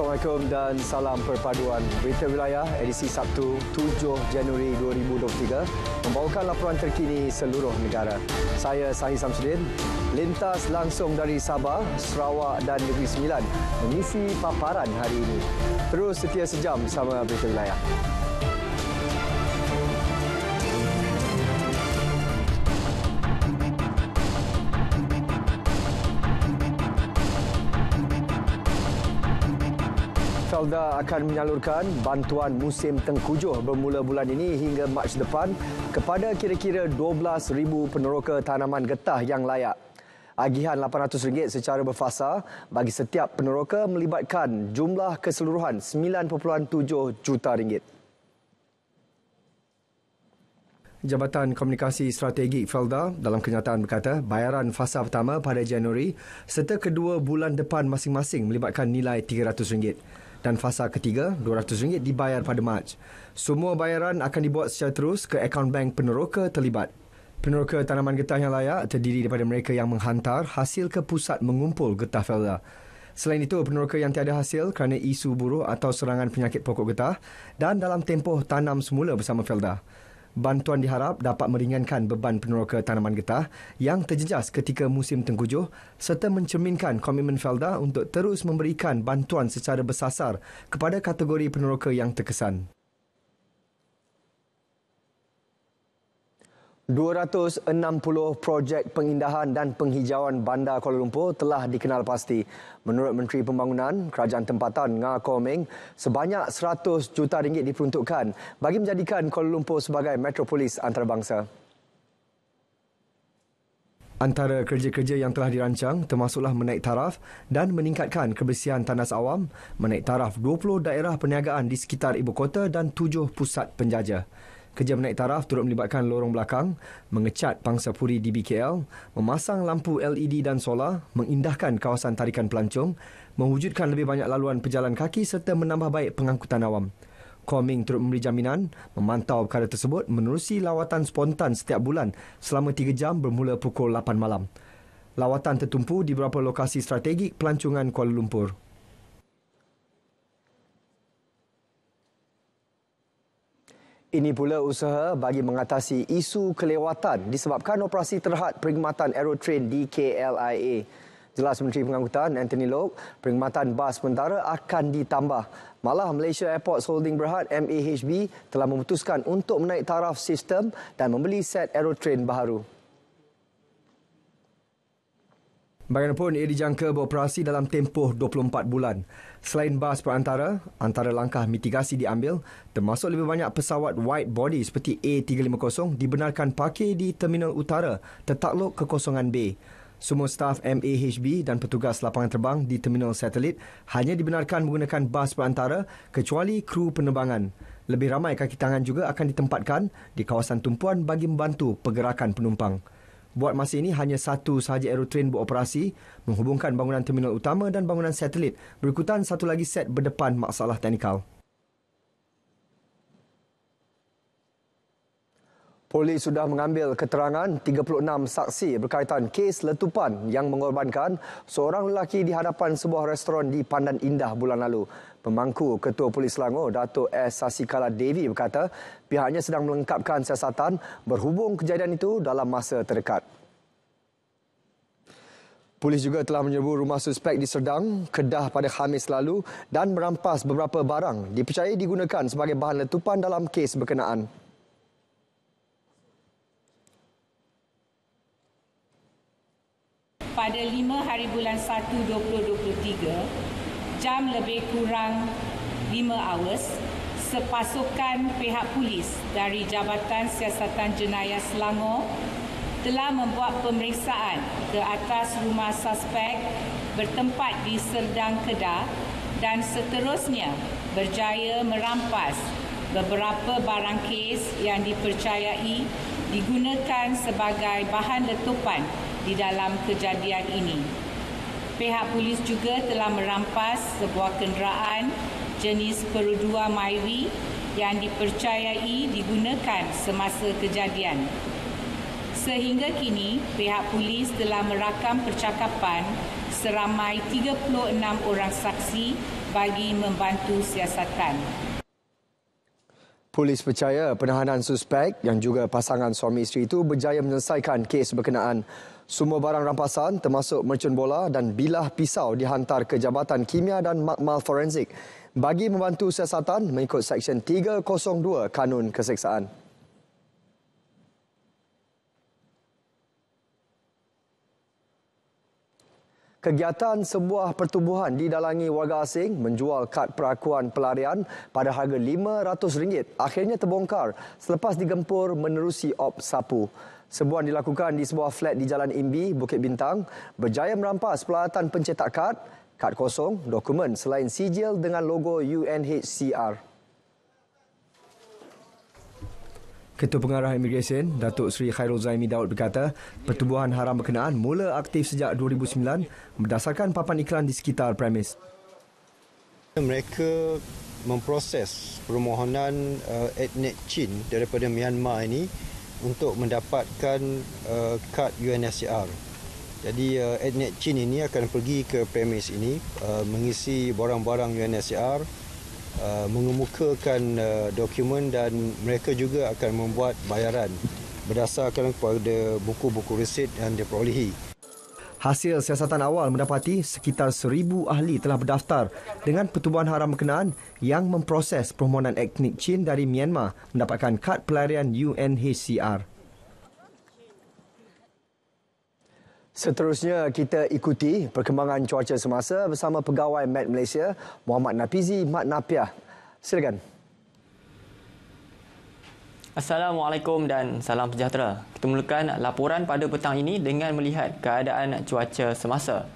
Assalamualaikum dan salam perpaduan Berita Wilayah edisi Sabtu 7 Januari 2023 membawakan laporan terkini seluruh negara. Saya Sahih Samsudin, lintas langsung dari Sabah, Sarawak dan Negeri Sembilan mengisi paparan hari ini. Terus setia sejam sama Berita Wilayah. Berita Wilayah. Salda akan menyalurkan bantuan musim tengkujuh bermula bulan ini hingga Mac depan kepada kira-kira 12,000 peneroka tanaman getah yang layak. Agihan RM800 secara berfasa bagi setiap peneroka melibatkan jumlah keseluruhan 9.7 juta ringgit. Jabatan Komunikasi Strategi Felda dalam kenyataan berkata bayaran fasa pertama pada Januari serta kedua bulan depan masing-masing melibatkan nilai RM300 dan fasa ketiga RM200 dibayar pada Mac. Semua bayaran akan dibuat secara terus ke akaun bank peneroka terlibat. Peneroka tanaman getah yang layak terdiri daripada mereka yang menghantar hasil ke pusat mengumpul getah felda. Selain itu, peneroka yang tiada hasil kerana isu buruh atau serangan penyakit pokok getah dan dalam tempoh tanam semula bersama felda bantuan diharap dapat meringankan beban peneroka tanaman getah yang terjejas ketika musim tengkujuh serta mencerminkan komitmen Felda untuk terus memberikan bantuan secara bersasar kepada kategori peneroka yang terkesan. 260 projek pengindahan dan penghijauan Bandar Kuala Lumpur telah dikenal pasti. Menurut Menteri Pembangunan Kerajaan Tempatan Nga Kor sebanyak 100 juta ringgit diperuntukkan bagi menjadikan Kuala Lumpur sebagai metropolis antarabangsa. Antara kerja-kerja yang telah dirancang termasuklah menaik taraf dan meningkatkan kebersihan tandas awam, menaik taraf 20 daerah perniagaan di sekitar ibu kota dan 7 pusat penjaja kerja menaik taraf turut melibatkan lorong belakang, mengecat pangsa puri di BKL, memasang lampu LED dan solar, mengindahkan kawasan tarikan pelancong, mewujudkan lebih banyak laluan pejalan kaki serta menambah baik pengangkutan awam. Koming turut memberi jaminan memantau perkara tersebut menerusi lawatan spontan setiap bulan selama 3 jam bermula pukul 8 malam. Lawatan tertumpu di beberapa lokasi strategik pelancongan Kuala Lumpur. Ini pula usaha bagi mengatasi isu kelewatan disebabkan operasi terhad perkhidmatan aerotrain di KLIA. Jelas Menteri Pengangkutan Anthony Lok, perkhidmatan bas sementara akan ditambah. Malah Malaysia Airports Holding Berhad MAHB telah memutuskan untuk menaik taraf sistem dan membeli set aerotrain baru. Bagaimanapun, ia dijangka beroperasi dalam tempoh 24 bulan. Selain bas perantara, antara langkah mitigasi diambil termasuk lebih banyak pesawat wide body seperti A350 dibenarkan parkir di terminal utara tertakluk kekosongan B. Semua staf MAHB dan petugas lapangan terbang di terminal satelit hanya dibenarkan menggunakan bas perantara kecuali kru penerbangan. Lebih ramai kaki tangan juga akan ditempatkan di kawasan tumpuan bagi membantu pergerakan penumpang. Buat masa ini hanya satu sahaja aerotrain beroperasi menghubungkan bangunan terminal utama dan bangunan satelit. Berikutan satu lagi set berdepan masalah teknikal. Polis sudah mengambil keterangan 36 saksi berkaitan kes letupan yang mengorbankan seorang lelaki di hadapan sebuah restoran di Pandan Indah bulan lalu. Pemangku Ketua Polis Selangor Dato S Sasikala Devi berkata pihaknya sedang melengkapkan siasatan berhubung kejadian itu dalam masa terdekat. Polis juga telah menyebut rumah suspek di Serdang, Kedah pada Khamis lalu dan merampas beberapa barang dipercayai digunakan sebagai bahan letupan dalam kes berkenaan. Pada 5 hari bulan 1 2023, jam lebih kurang 5 hours sepasukan pihak polis dari Jabatan Siasatan Jenayah Selangor telah membuat pemeriksaan ke atas rumah suspek bertempat di Serdang Kedah dan seterusnya berjaya merampas beberapa barang kes yang dipercayai digunakan sebagai bahan letupan di dalam kejadian ini. Pihak polis juga telah merampas sebuah kenderaan jenis perudua Myri yang dipercayai digunakan semasa kejadian. Sehingga kini, pihak polis telah merakam percakapan seramai 36 orang saksi bagi membantu siasatan. Polis percaya penahanan suspek yang juga pasangan suami isteri itu berjaya menyelesaikan kes berkenaan semua barang rampasan termasuk mercun bola dan bilah pisau dihantar ke Jabatan Kimia dan Makmal Forensik bagi membantu siasatan mengikut Seksyen 302 Kanun Keseksaan. Kegiatan sebuah pertumbuhan didalangi warga asing menjual kad perakuan pelarian pada harga RM500 akhirnya terbongkar selepas digempur menerusi op sapu. Sebuah dilakukan di sebuah flat di Jalan Imbi, Bukit Bintang, berjaya merampas peralatan pencetak kad, kad kosong, dokumen selain sijil dengan logo UNHCR. Ketua Pengarah Imigresen Datuk Seri Khairul Zaimi Daud berkata, pertubuhan haram berkenaan mula aktif sejak 2009 berdasarkan papan iklan di sekitar premis. Mereka memproses permohonan uh, etnik Cina daripada Myanmar ini untuk mendapatkan uh, kad UNSCR. Jadi uh, etnik Chin ini akan pergi ke premis ini uh, mengisi barang-barang UNSCR, uh, mengemukakan uh, dokumen dan mereka juga akan membuat bayaran berdasarkan kepada buku-buku resit yang diperolehi. Hasil siasatan awal mendapati sekitar seribu ahli telah berdaftar dengan Pertubuhan Haram Berkenaan yang memproses permohonan etnik Chin dari Myanmar mendapatkan kad pelarian UNHCR. Seterusnya kita ikuti perkembangan cuaca semasa bersama pegawai Med Malaysia Muhammad Napizi Mat Napiah. Silakan. Assalamualaikum dan salam sejahtera. Kita mulakan laporan pada petang ini dengan melihat keadaan cuaca semasa.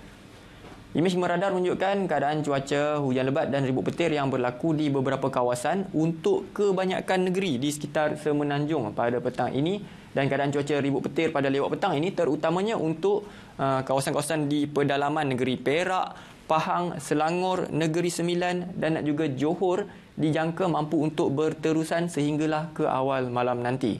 Imej meradar menunjukkan keadaan cuaca hujan lebat dan ribut petir yang berlaku di beberapa kawasan untuk kebanyakan negeri di sekitar Semenanjung pada petang ini dan keadaan cuaca ribut petir pada lewat petang ini terutamanya untuk uh, kawasan-kawasan di pedalaman negeri Perak, Pahang, Selangor, Negeri Sembilan dan juga Johor dijangka mampu untuk berterusan sehinggalah ke awal malam nanti.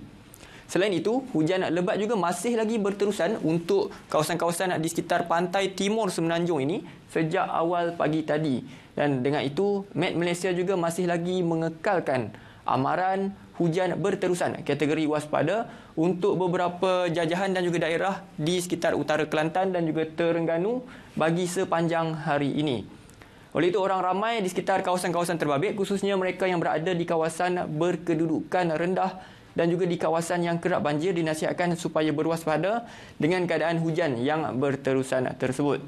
Selain itu, hujan lebat juga masih lagi berterusan untuk kawasan-kawasan di sekitar pantai timur Semenanjung ini sejak awal pagi tadi. Dan dengan itu, Met Malaysia juga masih lagi mengekalkan amaran hujan berterusan kategori waspada untuk beberapa jajahan dan juga daerah di sekitar utara Kelantan dan juga Terengganu bagi sepanjang hari ini. Oleh itu orang ramai di sekitar kawasan-kawasan terbabit khususnya mereka yang berada di kawasan berkedudukan rendah dan juga di kawasan yang kerap banjir dinasihatkan supaya berwaspada dengan keadaan hujan yang berterusan tersebut.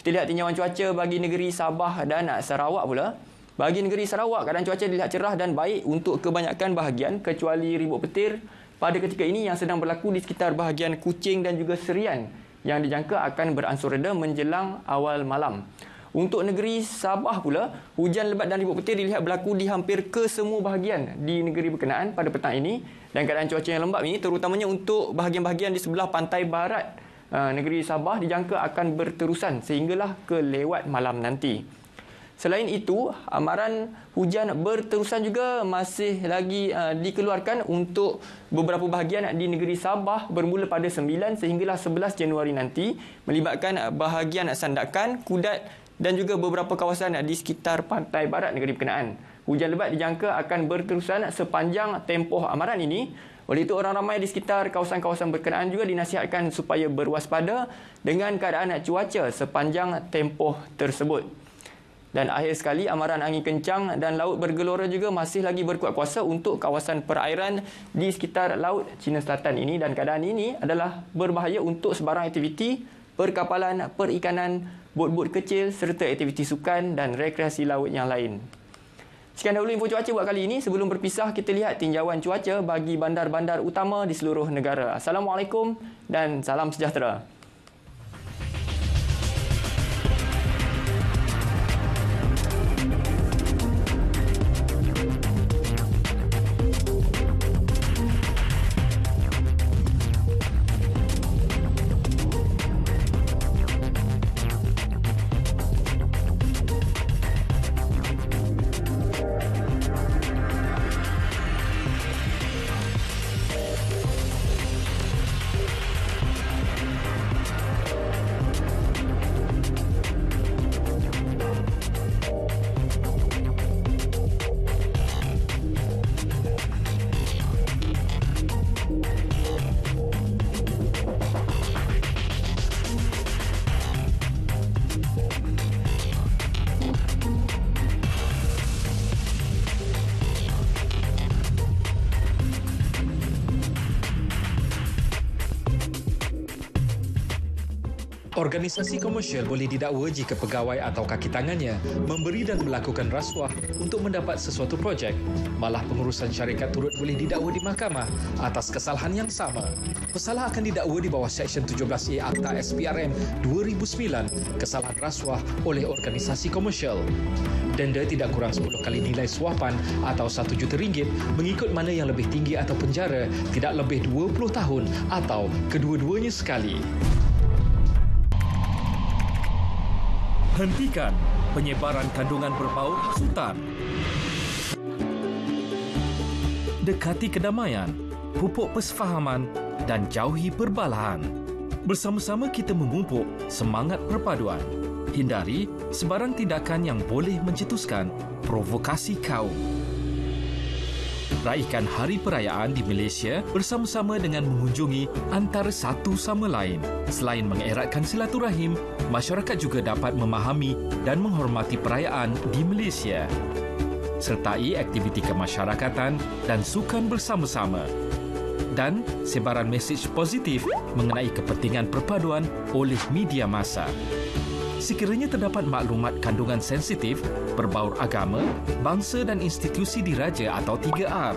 Kita lihat tinjauan cuaca bagi negeri Sabah dan Sarawak pula. Bagi negeri Sarawak, keadaan cuaca dilihat cerah dan baik untuk kebanyakan bahagian kecuali ribut petir pada ketika ini yang sedang berlaku di sekitar bahagian Kuching dan juga Serian yang dijangka akan beransur reda menjelang awal malam. Untuk negeri Sabah pula, hujan lebat dan ribut petir dilihat berlaku di hampir ke semua bahagian di negeri berkenaan pada petang ini. Dan keadaan cuaca yang lembab ini terutamanya untuk bahagian-bahagian di sebelah pantai barat eh, negeri Sabah dijangka akan berterusan sehinggalah ke lewat malam nanti. Selain itu, amaran hujan berterusan juga masih lagi uh, dikeluarkan untuk beberapa bahagian di negeri Sabah bermula pada 9 sehinggalah 11 Januari nanti melibatkan bahagian Sandakan, Kudat, dan juga beberapa kawasan di sekitar pantai barat negeri berkenaan. Hujan lebat dijangka akan berterusan sepanjang tempoh amaran ini. Oleh itu, orang ramai di sekitar kawasan-kawasan berkenaan juga dinasihatkan supaya berwaspada dengan keadaan cuaca sepanjang tempoh tersebut. Dan akhir sekali, amaran angin kencang dan laut bergelora juga masih lagi berkuat kuasa untuk kawasan perairan di sekitar Laut China Selatan ini. Dan keadaan ini adalah berbahaya untuk sebarang aktiviti perkapalan, perikanan, perikanan, bot-bot kecil serta aktiviti sukan dan rekreasi laut yang lain. Sekian dahulu info cuaca buat kali ini. Sebelum berpisah, kita lihat tinjauan cuaca bagi bandar-bandar utama di seluruh negara. Assalamualaikum dan salam sejahtera. organisasi komersial boleh didakwa jika pegawai atau kaki tangannya memberi dan melakukan rasuah untuk mendapat sesuatu projek. Malah pengurusan syarikat turut boleh didakwa di mahkamah atas kesalahan yang sama. Pesalah akan didakwa di bawah Seksyen 17A Akta SPRM 2009 kesalahan rasuah oleh organisasi komersial. Denda tidak kurang 10 kali nilai suapan atau RM1 juta ringgit mengikut mana yang lebih tinggi atau penjara tidak lebih 20 tahun atau kedua-duanya sekali. Hentikan penyebaran kandungan berbau hasutan. Dekati kedamaian, pupuk persefahaman dan jauhi perbalahan. Bersama-sama kita memupuk semangat perpaduan. Hindari sebarang tindakan yang boleh mencetuskan provokasi kaum meraihkan hari perayaan di Malaysia bersama-sama dengan mengunjungi antara satu sama lain. Selain mengeratkan silaturahim, masyarakat juga dapat memahami dan menghormati perayaan di Malaysia. Sertai aktiviti kemasyarakatan dan sukan bersama-sama. Dan sebaran mesej positif mengenai kepentingan perpaduan oleh media masa sekiranya terdapat maklumat kandungan sensitif berbaur agama, bangsa dan institusi diraja atau 3R.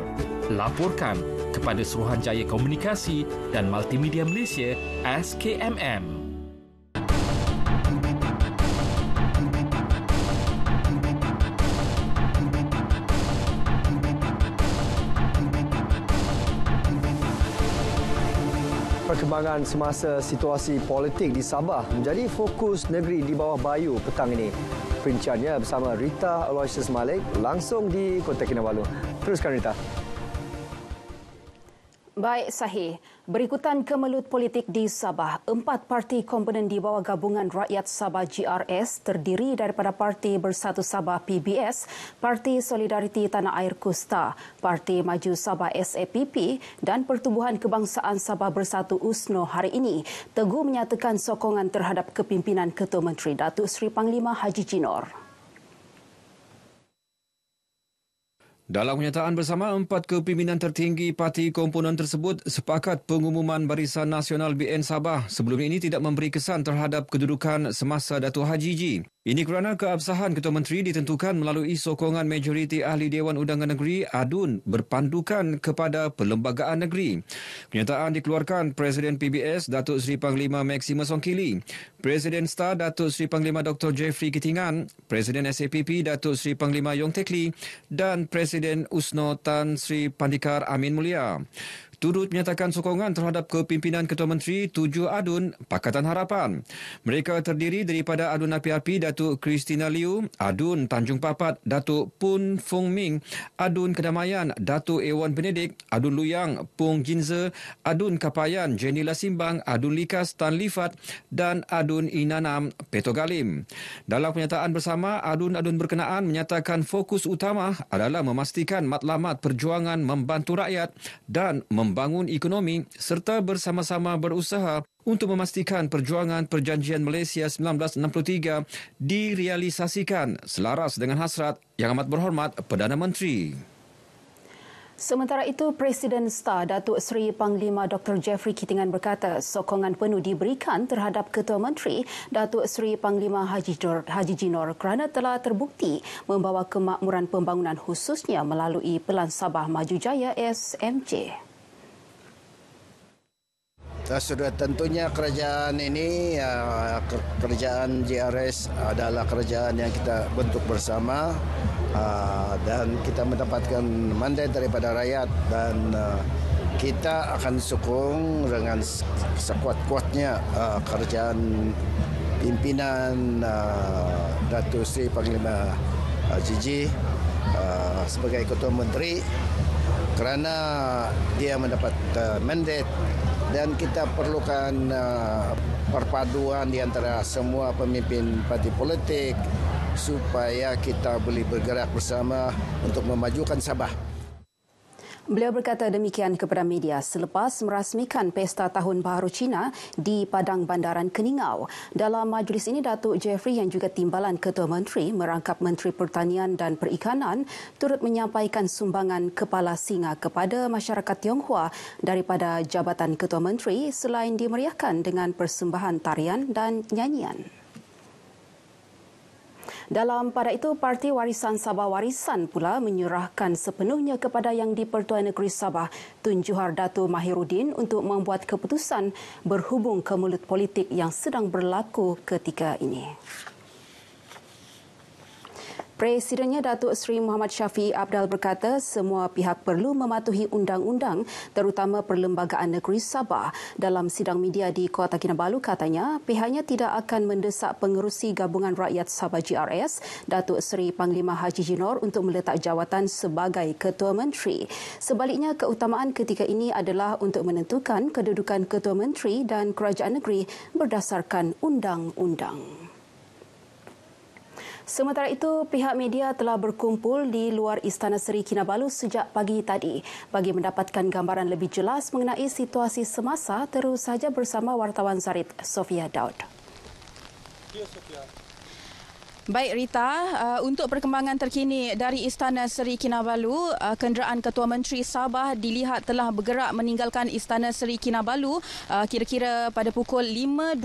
Laporkan kepada Suruhanjaya Komunikasi dan Multimedia Malaysia SKMM. Perkembangan semasa situasi politik di Sabah menjadi fokus negeri di bawah bayu petang ini. Perinciannya bersama Rita Aloysius Malik langsung di Kota Kinabalu. Teruskan Rita. Rita. Baik, sahih. Berikutan kemelut politik di Sabah, empat parti komponen di bawah Gabungan Rakyat Sabah GRS terdiri daripada Parti Bersatu Sabah PBS, Parti Solidariti Tanah Air Kusta, Parti Maju Sabah SAPP dan Pertubuhan Kebangsaan Sabah Bersatu USNO hari ini teguh menyatakan sokongan terhadap kepimpinan Ketua Menteri Datuk Seri Panglima Haji Jinor. Dalam kenyataan bersama, empat kepimpinan tertinggi parti komponen tersebut sepakat pengumuman Barisan Nasional BN Sabah sebelum ini tidak memberi kesan terhadap kedudukan semasa Datuk Haji Ji. Ini kerana keabsahan Ketua Menteri ditentukan melalui sokongan majoriti Ahli Dewan Undangan Negeri ADUN berpandukan kepada Perlembagaan Negeri. Kenyataan dikeluarkan Presiden PBS Datuk Seri Panglima Maximus Songkili, Presiden STAR Datuk Seri Panglima Dr. Jeffrey Kitingan, Presiden SAPP Datuk Seri Panglima Yong Tekli dan Presiden Usno Tan Sri Pandikar Amin Mulia turut menyatakan sokongan terhadap kepimpinan Ketua Menteri tujuh Adun Pakatan Harapan. Mereka terdiri daripada Adun APRP Datuk Kristina Liu, Adun Tanjung Papat Datuk Pun Fung Ming, Adun Kedamaian Datuk Ewan Benedik, Adun Luyang Pung Jinze, Adun Kapayan Jenny Lasimbang, Adun Likas Tan Lifat dan Adun Inanam Peto Galim. Dalam penyataan bersama, Adun-Adun berkenaan menyatakan fokus utama adalah memastikan matlamat perjuangan membantu rakyat dan mem- membangun ekonomi serta bersama-sama berusaha untuk memastikan perjuangan perjanjian Malaysia 1963 direalisasikan selaras dengan hasrat yang amat berhormat Perdana Menteri. Sementara itu, Presiden STAR Datuk Seri Panglima Dr. Jeffrey Kitingan berkata sokongan penuh diberikan terhadap Ketua Menteri Datuk Seri Panglima Haji, Jor, Haji Jinor kerana telah terbukti membawa kemakmuran pembangunan khususnya melalui Pelan Sabah Maju Jaya SMJ sudah tentunya kerajaan ini ya, kerajaan JRS adalah kerajaan yang kita bentuk bersama ah, dan kita mendapatkan mandat daripada rakyat dan ah, kita akan sokong dengan sekuat-kuatnya ah, kerajaan pimpinan Datuk Seri Panglima JJ sebagai Ketua Menteri kerana dia mendapat mandat dan kita perlukan uh, perpaduan di antara semua pemimpin parti politik supaya kita boleh bergerak bersama untuk memajukan Sabah. Beliau berkata demikian kepada media selepas merasmikan Pesta Tahun Baru Cina di Padang Bandaran Keningau. Dalam majlis ini, Datuk Jeffrey yang juga timbalan Ketua Menteri merangkap Menteri Pertanian dan Perikanan turut menyampaikan sumbangan Kepala Singa kepada masyarakat Tionghoa daripada Jabatan Ketua Menteri selain dimeriahkan dengan persembahan tarian dan nyanyian. Dalam pada itu, Parti Warisan Sabah Warisan pula menyerahkan sepenuhnya kepada Yang di-Pertuan Negeri Sabah, Tun Juhar Datu Mahirudin untuk membuat keputusan berhubung kemulut politik yang sedang berlaku ketika ini. Presidennya Datuk Seri Muhammad Syafiq Abdal berkata semua pihak perlu mematuhi undang-undang terutama Perlembagaan Negeri Sabah. Dalam sidang media di Kota Kinabalu katanya pihaknya tidak akan mendesak pengerusi Gabungan Rakyat Sabah GRS Datuk Seri Panglima Haji Jinor untuk meletak jawatan sebagai Ketua Menteri. Sebaliknya keutamaan ketika ini adalah untuk menentukan kedudukan Ketua Menteri dan Kerajaan Negeri berdasarkan undang-undang. Sementara itu, pihak media telah berkumpul di luar Istana Seri Kinabalu sejak pagi tadi bagi mendapatkan gambaran lebih jelas mengenai situasi semasa terus saja bersama wartawan Zarit, Sofia Daud. Dear Sophia. Baik Rita, uh, untuk perkembangan terkini dari Istana Seri Kinabalu, uh, kenderaan Ketua Menteri Sabah dilihat telah bergerak meninggalkan Istana Seri Kinabalu uh, kira-kira pada pukul 5.12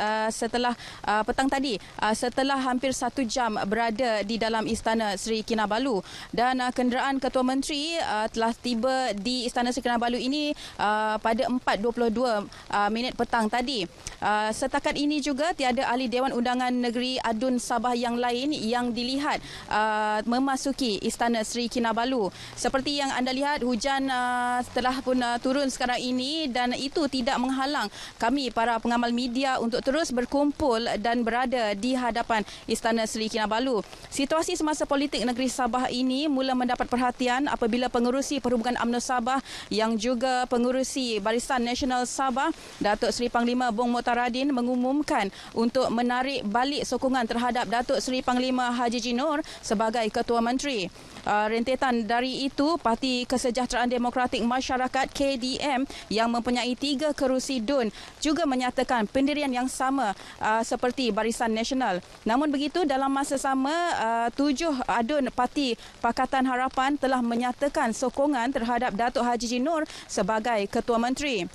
uh, setelah uh, petang tadi, uh, setelah hampir satu jam berada di dalam Istana Seri Kinabalu. Dan uh, kenderaan Ketua Menteri uh, telah tiba di Istana Seri Kinabalu ini uh, pada 4.22 uh, minit petang tadi. Uh, setakat ini juga tiada ahli Dewan Undangan Negeri Adun Sabah nasabah yang lain yang dilihat uh, memasuki Istana Sri Kinabalu. Seperti yang anda lihat, hujan uh, telah pun uh, turun sekarang ini dan itu tidak menghalang kami para pengamal media untuk terus berkumpul dan berada di hadapan Istana Sri Kinabalu. Situasi semasa politik negeri Sabah ini mula mendapat perhatian apabila pengurusi Perhubungan UMNO Sabah yang juga pengurusi Barisan Nasional Sabah, Datuk Seri Panglima Bong Motaradin mengumumkan untuk menarik balik sokongan terhadap Datuk Datuk Seri Panglima Haji Jinor sebagai Ketua Menteri. Uh, rentetan dari itu, Parti Kesejahteraan Demokratik Masyarakat KDM yang mempunyai tiga kerusi DUN juga menyatakan pendirian yang sama uh, seperti Barisan Nasional. Namun begitu, dalam masa sama, uh, tujuh adun Parti Pakatan Harapan telah menyatakan sokongan terhadap Datuk Haji Jinor sebagai Ketua Menteri.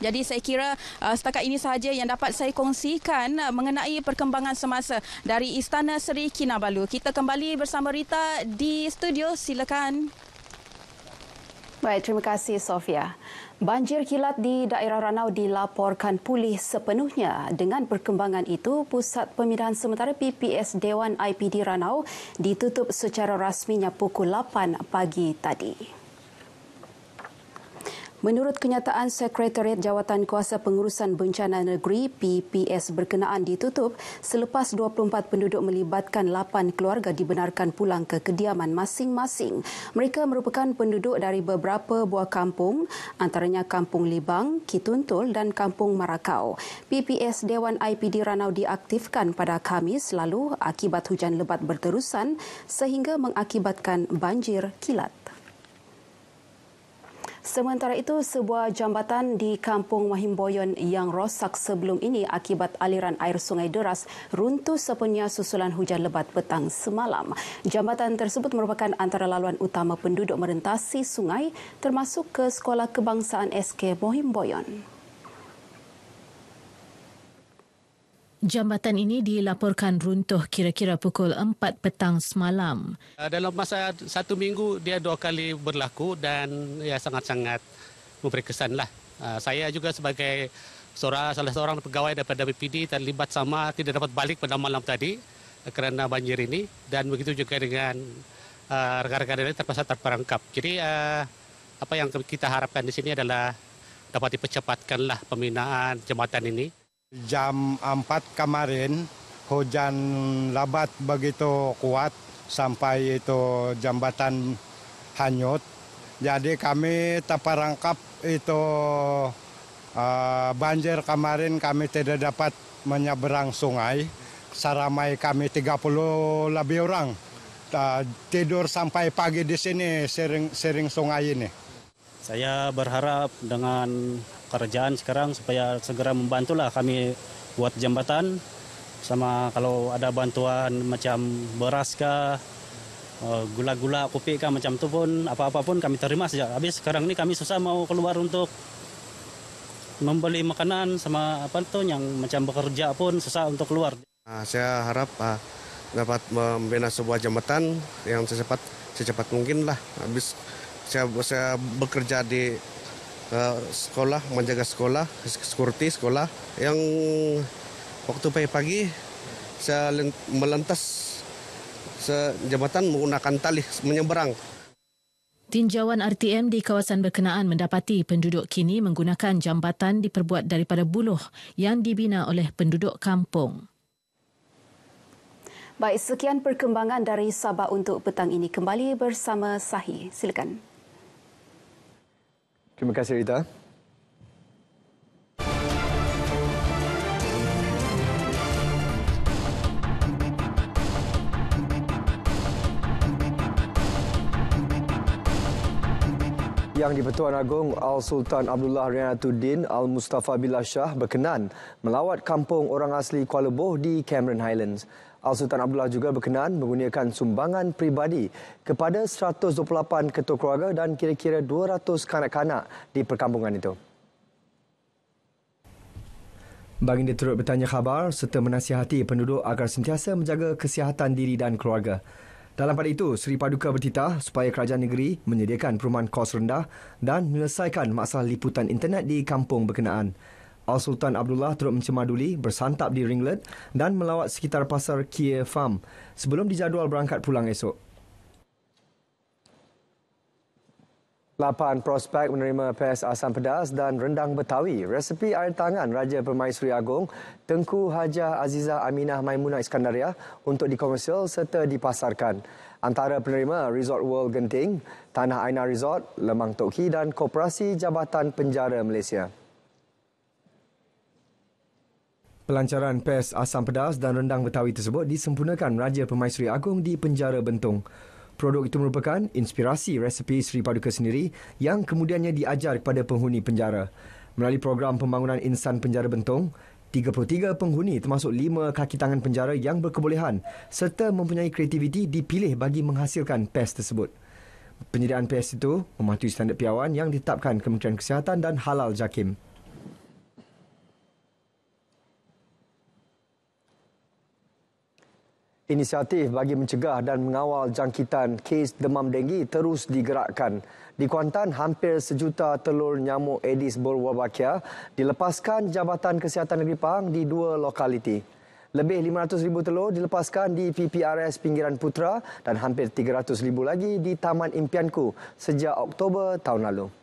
Jadi saya kira uh, setakat ini sahaja yang dapat saya kongsikan uh, mengenai perkembangan semasa dari Istana Seri Kinabalu. Kita kembali bersama Rita di studio. Silakan. Baik, terima kasih Sofia. Banjir kilat di daerah Ranau dilaporkan pulih sepenuhnya. Dengan perkembangan itu, Pusat Pemindahan Sementara PPS Dewan IPD Ranau ditutup secara rasminya pukul 8 pagi tadi. Menurut kenyataan Sekretariat Jawatan Kuasa Pengurusan Bencana Negeri PPS berkenaan ditutup selepas 24 penduduk melibatkan 8 keluarga dibenarkan pulang ke kediaman masing-masing. Mereka merupakan penduduk dari beberapa buah kampung antaranya Kampung Libang, Kituntul dan Kampung Marakau. PPS Dewan IPD Ranau diaktifkan pada Khamis lalu akibat hujan lebat berterusan sehingga mengakibatkan banjir kilat. Sementara itu, sebuah jambatan di Kampung Mahimboyon yang rosak sebelum ini akibat aliran air Sungai Deras runtuh sepenuhnya susulan hujan lebat petang semalam. Jambatan tersebut merupakan antara laluan utama penduduk merentasi sungai termasuk ke Sekolah Kebangsaan SK Mahimboyon. Jambatan ini dilaporkan runtuh kira-kira pukul 4 petang semalam. Eh, dalam masa satu minggu, dia dua kali berlaku dan ya sangat-sangat memberi kesan. Lah. Eh, saya juga sebagai seorang, salah seorang pegawai daripada BPD terlibat sama tidak dapat balik pada malam tadi eh, kerana banjir ini dan begitu juga dengan uh, rekan-rekan ini terpaksa terperangkap. Jadi uh, apa yang kita harapkan di sini adalah dapat dipercepatkanlah pembinaan jambatan ini. Jam 4 kemarin hujan lebat begitu kuat sampai itu jembatan hanyut. Jadi kami terperangkap itu uh, banjir kemarin kami tidak dapat menyeberang sungai. Saramai kami 30 lebih orang uh, tidur sampai pagi di sini sering sering sungai ini. Saya berharap dengan kerjaan sekarang supaya segera membantulah kami buat jembatan sama kalau ada bantuan macam beras kah eh, gula-gula kopi kah macam itu pun apa-apa pun kami terima saja habis sekarang ini kami susah mau keluar untuk membeli makanan sama apa itu yang macam bekerja pun susah untuk keluar ah, saya harap ah, dapat membina sebuah jembatan yang secepat secepat mungkin lah habis saya saya bekerja di Eh, sekolah, menjaga sekolah, sekuriti sekolah. Yang waktu pagi-pagi saya melintas sejambatan menggunakan tali menyeberang. Tinjauan RTM di kawasan berkenaan mendapati penduduk kini menggunakan jambatan diperbuat daripada buluh yang dibina oleh penduduk kampung. Baik, sekian perkembangan dari Sabah untuk petang ini. Kembali bersama Sahih. Silakan. Terima kasih Rita. Yang di-Pertuan Agong Al Sultan Abdullah Rianatuddin Al Mustafa Billah Shah berkenan melawat kampung orang asli Kuala Boh di Cameron Highlands. Al Sultan Abdullah juga berkenan menggunakan sumbangan peribadi kepada 128 ketua keluarga dan kira-kira 200 kanak-kanak di perkampungan itu. Baginda turut bertanya khabar serta menasihati penduduk agar sentiasa menjaga kesihatan diri dan keluarga. Dalam pada itu, Seri Paduka bertitah supaya kerajaan negeri menyediakan perumahan kos rendah dan menyelesaikan masalah liputan internet di kampung berkenaan. Al Sultan Abdullah turut mencemaduli bersantap di ringlet dan melawat sekitar pasar Kie Farm sebelum dijadual berangkat pulang esok. Lapan prospek menerima pes asam pedas dan rendang betawi. Resepi air tangan Raja Permaisuri Agong Tengku Haja Aziza Aminah Maimunah Iskandaria untuk dikomersial serta dipasarkan. Antara penerima Resort World Genting, Tanah Aina Resort, Lemang Toki dan Koperasi Jabatan Penjara Malaysia. Pelancaran pes asam pedas dan rendang Betawi tersebut disempurnakan Raja Pemaisuri Agong di Penjara Bentong. Produk itu merupakan inspirasi resipi Sri Paduka sendiri yang kemudiannya diajar kepada penghuni penjara. Melalui program pembangunan insan penjara Bentong, 33 penghuni termasuk 5 kaki tangan penjara yang berkebolehan serta mempunyai kreativiti dipilih bagi menghasilkan pes tersebut. Penyediaan pes itu mematuhi standar piawan yang ditetapkan Kementerian Kesihatan dan Halal Jakim. inisiatif bagi mencegah dan mengawal jangkitan kes demam denggi terus digerakkan. Di Kuantan, hampir sejuta telur nyamuk Aedes berwabakia dilepaskan Jabatan Kesihatan Negeri Pahang di dua lokaliti. Lebih 500,000 telur dilepaskan di PPRS Pinggiran Putra dan hampir 300,000 lagi di Taman Impianku sejak Oktober tahun lalu.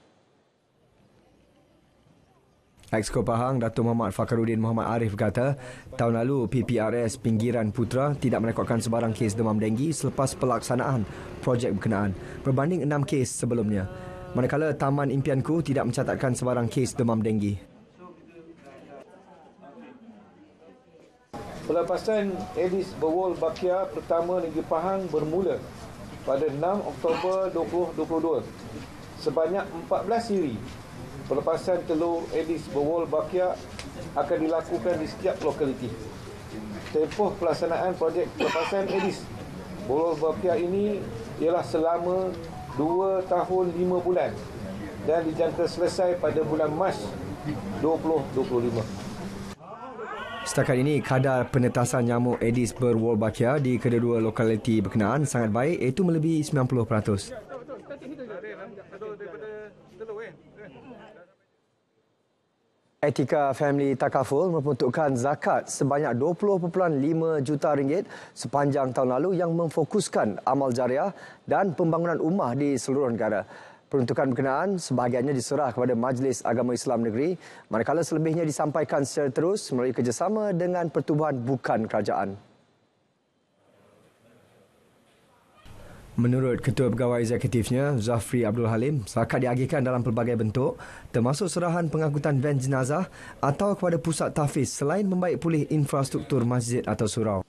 Exco Pahang Datuk Muhammad Fakharuddin Muhammad Arif kata tahun lalu PPRS Pinggiran Putra tidak merekodkan sebarang kes demam denggi selepas pelaksanaan projek berkenaan berbanding enam kes sebelumnya. Manakala Taman Impianku tidak mencatatkan sebarang kes demam denggi. Pelepasan Edis Berwol Bakia pertama Negeri Pahang bermula pada 6 Oktober 2022 sebanyak 14 siri pelepasan telur Aedes berwolbachia akan dilakukan di setiap lokaliti. Tempoh pelaksanaan projek pelepasan Aedes berwolbachia ini ialah selama 2 tahun 5 bulan dan dijangka selesai pada bulan mas 2025. Setakat ini, kadar penetasan nyamuk Aedes berwolbachia di kedua-dua lokaliti berkenaan sangat baik iaitu melebihi 90%. Etika Family Takaful membentukkan zakat sebanyak 20.5 juta ringgit sepanjang tahun lalu yang memfokuskan amal jariah dan pembangunan rumah di seluruh negara. Peruntukan berkenaan sebahagiannya diserah kepada Majlis Agama Islam Negeri manakala selebihnya disampaikan secara terus melalui kerjasama dengan pertubuhan bukan kerajaan. Menurut Ketua Pegawai Eksekutifnya, Zafri Abdul Halim, zakat diagihkan dalam pelbagai bentuk termasuk serahan pengangkutan van jenazah atau kepada pusat tafiz selain membaik pulih infrastruktur masjid atau surau.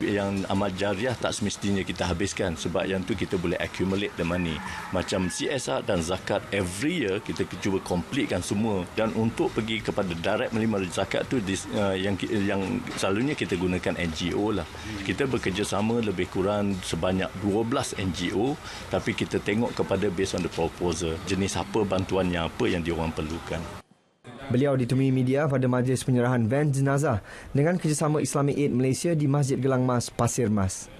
Yang amat jariah tak semestinya kita habiskan sebab yang tu kita boleh accumulate the money. Macam CSR dan zakat every year kita cuba completekan semua dan untuk pergi kepada direct menerima zakat tu this, uh, yang yang selalunya kita gunakan NGO lah. Kita bekerjasama lebih kurang sebanyak 12 NGO tapi kita tengok kepada based on the proposal jenis apa bantuan yang apa yang diorang perlukan. Beliau ditemui media pada majlis penyerahan van jenazah dengan kerjasama Islamic Aid Malaysia di Masjid Gelang Mas, Pasir Mas.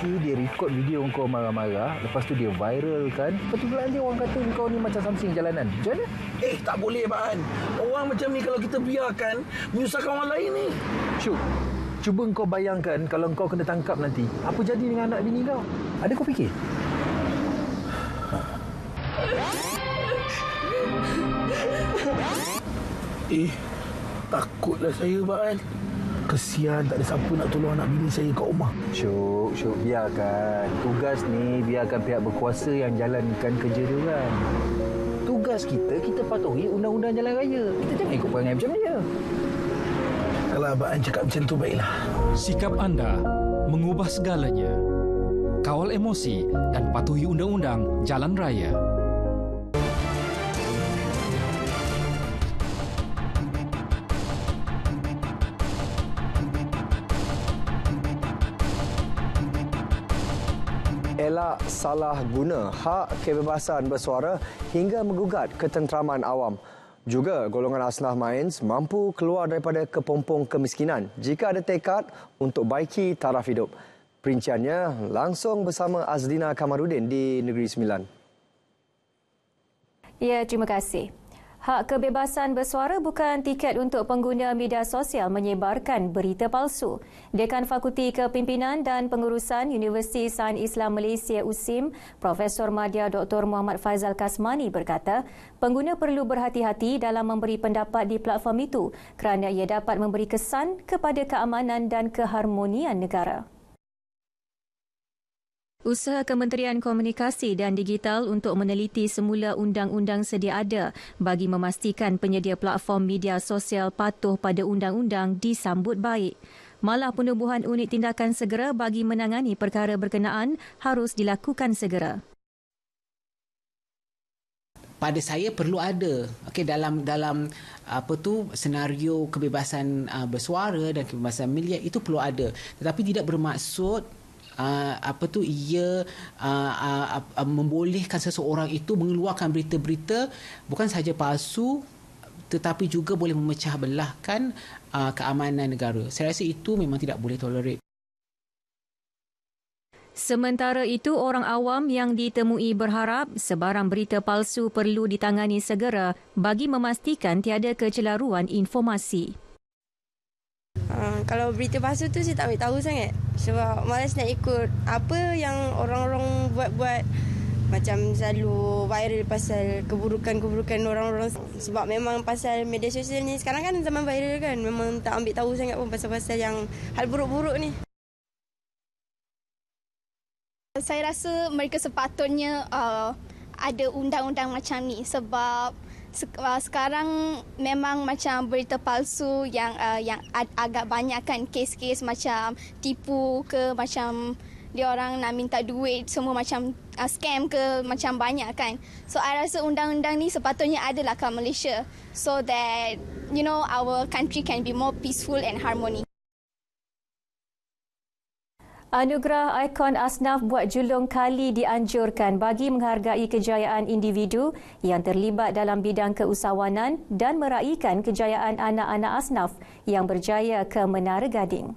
nanti dia record video kau marah-marah lepas tu dia viral kan lepas tu pula nanti orang kata kau ni macam something jalanan macam mana? eh tak boleh man orang macam ni kalau kita biarkan menyusahkan orang lain ni Syuk cuba kau bayangkan kalau kau kena tangkap nanti apa jadi dengan anak bini kau? ada kau fikir? eh takutlah saya Pak kesian tak ada siapa nak tolong anak bini saya kat rumah. Syuk, syuk biarkan. Tugas ni biarkan pihak berkuasa yang jalankan kerja dia kan. Tugas kita, kita patuhi undang-undang jalan raya. Kita jangan ikut perangai macam dia. Kalau Abang An cakap macam tu baiklah. Sikap anda mengubah segalanya. Kawal emosi dan patuhi undang-undang jalan raya. salah guna hak kebebasan bersuara hingga menggugat ketenteraman awam. Juga golongan Aslah Mainz mampu keluar daripada kepompong kemiskinan jika ada tekad untuk baiki taraf hidup. Perinciannya langsung bersama Azlina Kamarudin di Negeri Sembilan. Ya, terima kasih. Hak kebebasan bersuara bukan tiket untuk pengguna media sosial menyebarkan berita palsu. Dekan Fakulti Kepimpinan dan Pengurusan Universiti Sains Islam Malaysia USIM, Profesor Madya Dr. Muhammad Faizal Kasmani berkata, pengguna perlu berhati-hati dalam memberi pendapat di platform itu kerana ia dapat memberi kesan kepada keamanan dan keharmonian negara. Usaha Kementerian Komunikasi dan Digital untuk meneliti semula undang-undang sedia ada bagi memastikan penyedia platform media sosial patuh pada undang-undang disambut baik. Malah penubuhan unit tindakan segera bagi menangani perkara berkenaan harus dilakukan segera. Pada saya perlu ada okay, dalam dalam apa tu senario kebebasan uh, bersuara dan kebebasan media itu perlu ada tetapi tidak bermaksud uh, apa tu ia uh, uh, uh, membolehkan seseorang itu mengeluarkan berita-berita bukan saja palsu tetapi juga boleh memecah belahkan uh, keamanan negara. Saya rasa itu memang tidak boleh tolerate. Sementara itu, orang awam yang ditemui berharap sebarang berita palsu perlu ditangani segera bagi memastikan tiada kecelaruan informasi. Ah, kalau berita palsu tu saya tak ambil tahu sangat sebab malas nak ikut apa yang orang-orang buat-buat macam selalu viral pasal keburukan-keburukan orang-orang sebab memang pasal media sosial ni sekarang kan zaman viral kan memang tak ambil tahu sangat pun pasal-pasal yang hal buruk-buruk ni saya rasa mereka sepatutnya uh, ada undang-undang macam ni sebab Uh, sekarang memang macam berita palsu yang uh, yang agak banyak kan kes-kes macam tipu ke macam dia orang nak minta duit semua macam uh, scam ke macam banyak kan so i rasa undang-undang ni sepatutnya ada lah kat Malaysia so that you know our country can be more peaceful and harmony Anugerah ikon asnaf buat julung kali dianjurkan bagi menghargai kejayaan individu yang terlibat dalam bidang keusahawanan dan meraihkan kejayaan anak-anak asnaf yang berjaya ke Menara Gading.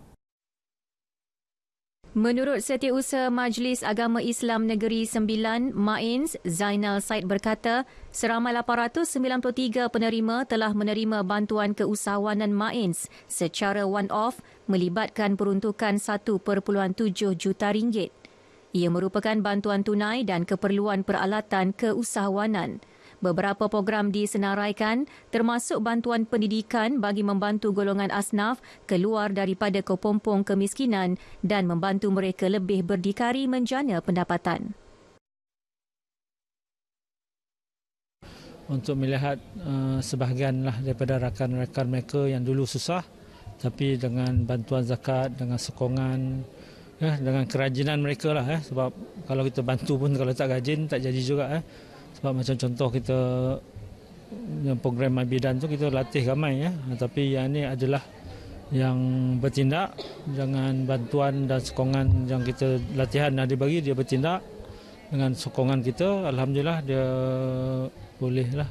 Menurut Setiausaha Majlis Agama Islam Negeri Sembilan, Ma'ins Zainal Said berkata, seramai 893 penerima telah menerima bantuan keusahawanan Ma'ins secara one-off melibatkan peruntukan 1.7 juta ringgit. Ia merupakan bantuan tunai dan keperluan peralatan keusahawanan. Beberapa program disenaraikan termasuk bantuan pendidikan bagi membantu golongan asnaf keluar daripada kepompong kemiskinan dan membantu mereka lebih berdikari menjana pendapatan. Untuk melihat uh, sebahagianlah daripada rakan-rakan mereka yang dulu susah, tapi dengan bantuan zakat dengan sokongan eh, dengan kerajinan mereka lah eh. sebab kalau kita bantu pun kalau tak rajin tak jadi juga eh. sebab macam contoh kita yang program Mabidan tu kita latih ramai ya. Eh. tapi yang ini adalah yang bertindak dengan bantuan dan sokongan yang kita latihan dan diberi dia bertindak dengan sokongan kita Alhamdulillah dia bolehlah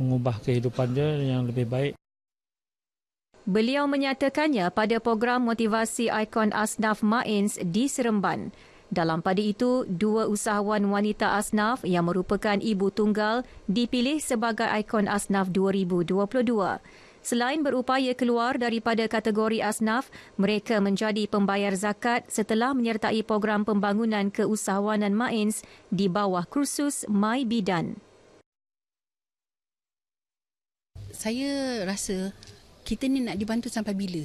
mengubah kehidupan dia yang lebih baik Beliau menyatakannya pada program motivasi ikon Asnaf Mains di Seremban. Dalam pada itu, dua usahawan wanita Asnaf yang merupakan ibu tunggal dipilih sebagai ikon Asnaf 2022. Selain berupaya keluar daripada kategori asnaf, mereka menjadi pembayar zakat setelah menyertai program pembangunan keusahawanan Mains di bawah kursus Mai Bidan. Saya rasa kita ni nak dibantu sampai bila?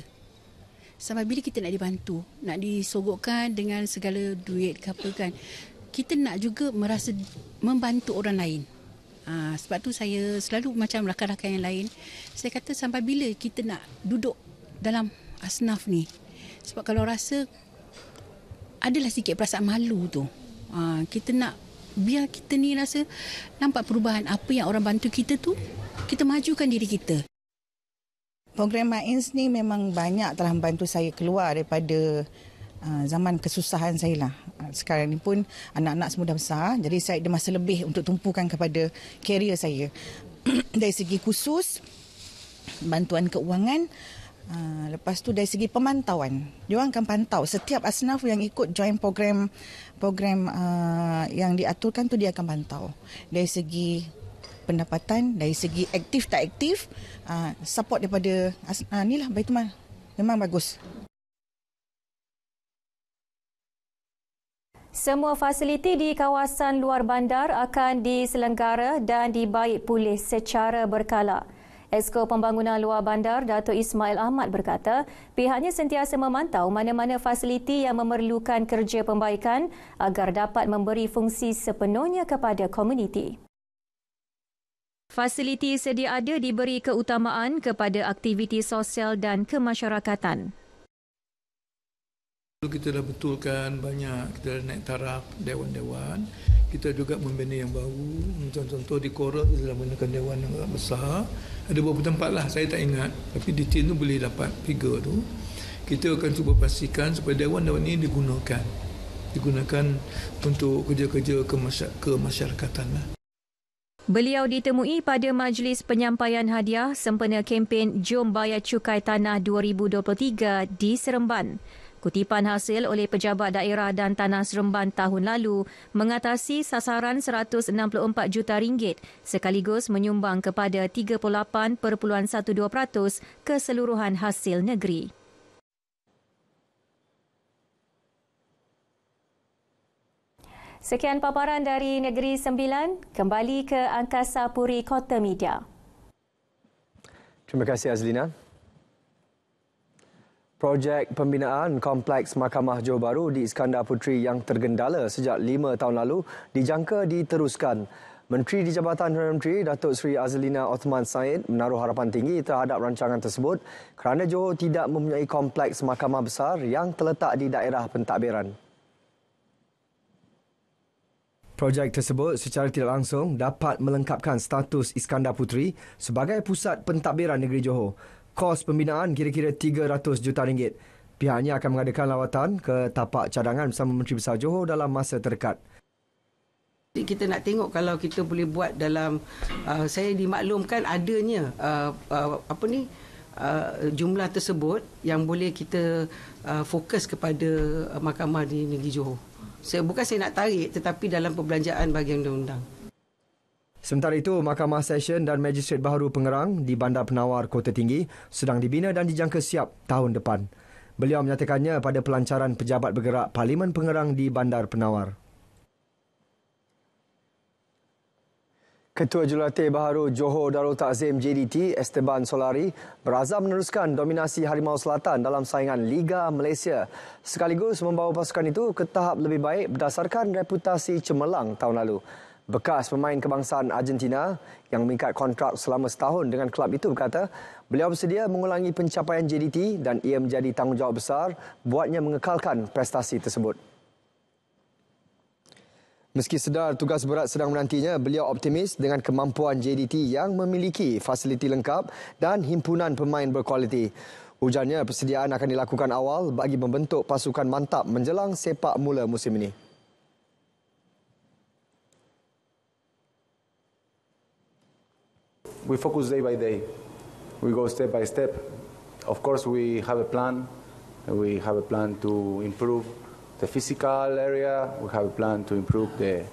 Sampai bila kita nak dibantu? Nak disogokkan dengan segala duit ke apa kan? Kita nak juga merasa membantu orang lain. Ha, sebab tu saya selalu macam rakan-rakan yang lain. Saya kata sampai bila kita nak duduk dalam asnaf ni? Sebab kalau rasa adalah sikit perasaan malu tu. Ha, kita nak biar kita ni rasa nampak perubahan apa yang orang bantu kita tu kita majukan diri kita Program My ni memang banyak telah membantu saya keluar daripada uh, zaman kesusahan saya lah. Uh, sekarang ni pun anak-anak semua dah besar. Jadi saya ada masa lebih untuk tumpukan kepada karier saya. dari segi khusus, bantuan keuangan. Uh, lepas tu dari segi pemantauan. Dia akan pantau setiap asnaf yang ikut join program program yang diaturkan tu dia akan pantau. Dari segi pendapatan dari segi aktif tak aktif uh, support daripada uh, ni lah baik Baitumal memang bagus Semua fasiliti di kawasan luar bandar akan diselenggara dan dibaik pulih secara berkala. Esko Pembangunan Luar Bandar Datuk Ismail Ahmad berkata, pihaknya sentiasa memantau mana-mana fasiliti yang memerlukan kerja pembaikan agar dapat memberi fungsi sepenuhnya kepada komuniti. Fasiliti sedia ada diberi keutamaan kepada aktiviti sosial dan kemasyarakatan. Kita dah betulkan banyak, kita dah naik taraf dewan-dewan. Kita juga membina yang baru. Contoh-contoh di Koral, kita dah menggunakan dewan yang agak besar. Ada beberapa tempat lah, saya tak ingat. Tapi di tin tu boleh dapat figure tu. Kita akan cuba pastikan supaya dewan-dewan ini digunakan. Digunakan untuk kerja-kerja kemasyarakatan lah. Beliau ditemui pada majlis penyampaian hadiah sempena kempen Jom Bayar Cukai Tanah 2023 di Seremban. Kutipan hasil oleh Pejabat Daerah dan Tanah Seremban tahun lalu mengatasi sasaran 164 juta ringgit sekaligus menyumbang kepada 38.12% keseluruhan hasil negeri. Sekian paparan dari Negeri Sembilan. Kembali ke Angkasa Puri Kota Media. Terima kasih Azlina. Projek pembinaan Kompleks Mahkamah Johor Baru di Iskandar Putri yang tergendala sejak lima tahun lalu dijangka diteruskan. Menteri di Jabatan Perdana Menteri Datuk Seri Azlina Osman Said menaruh harapan tinggi terhadap rancangan tersebut kerana Johor tidak mempunyai kompleks mahkamah besar yang terletak di daerah pentadbiran. Projek tersebut secara tidak langsung dapat melengkapkan status Iskandar Putri sebagai pusat pentadbiran negeri Johor. Kos pembinaan kira-kira 300 juta ringgit. Pihaknya akan mengadakan lawatan ke tapak cadangan bersama Menteri Besar Johor dalam masa terdekat. Kita nak tengok kalau kita boleh buat dalam uh, saya dimaklumkan adanya uh, uh, apa ni uh, jumlah tersebut yang boleh kita uh, fokus kepada uh, mahkamah di negeri Johor. Saya bukan saya nak tarik tetapi dalam perbelanjaan bahagian undang-undang. Sementara itu, Mahkamah Session dan Magistrate Baharu Pengerang di Bandar Penawar Kota Tinggi sedang dibina dan dijangka siap tahun depan. Beliau menyatakannya pada pelancaran pejabat bergerak Parlimen Pengerang di Bandar Penawar. Ketua Jurulatih Baharu Johor Darul Takzim JDT Esteban Solari berazam meneruskan dominasi Harimau Selatan dalam saingan Liga Malaysia sekaligus membawa pasukan itu ke tahap lebih baik berdasarkan reputasi cemerlang tahun lalu. Bekas pemain kebangsaan Argentina yang mengikat kontrak selama setahun dengan kelab itu berkata beliau bersedia mengulangi pencapaian JDT dan ia menjadi tanggungjawab besar buatnya mengekalkan prestasi tersebut. Meski sedar tugas berat sedang menantinya, beliau optimis dengan kemampuan JDT yang memiliki fasiliti lengkap dan himpunan pemain berkualiti. Hujannya persediaan akan dilakukan awal bagi membentuk pasukan mantap menjelang sepak mula musim ini. We focus day by day. We go step by step. Of course, we have a plan. We have a plan to improve the physical area. We have a plan to improve the,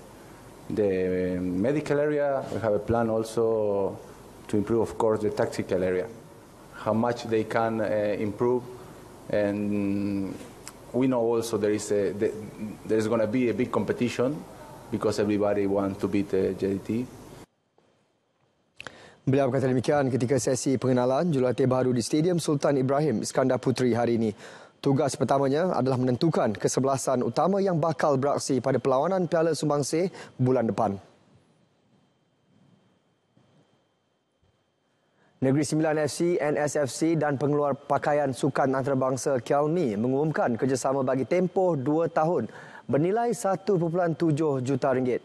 the um, medical area. We have a plan also to improve, of course, the tactical area, how much they can uh, improve. And we know also there is, a, there is going to be a big competition because everybody wants to beat uh, JDT. Beliau berkata demikian ketika sesi pengenalan jurulatih baru di Stadium Sultan Ibrahim Iskandar Putri hari ini. Tugas pertamanya adalah menentukan kesebelasan utama yang bakal beraksi pada perlawanan Piala Sumbangsih bulan depan. Negeri Sembilan FC, NSFC dan pengeluar pakaian sukan antarabangsa Kelmi mengumumkan kerjasama bagi tempoh dua tahun bernilai 1.7 juta ringgit.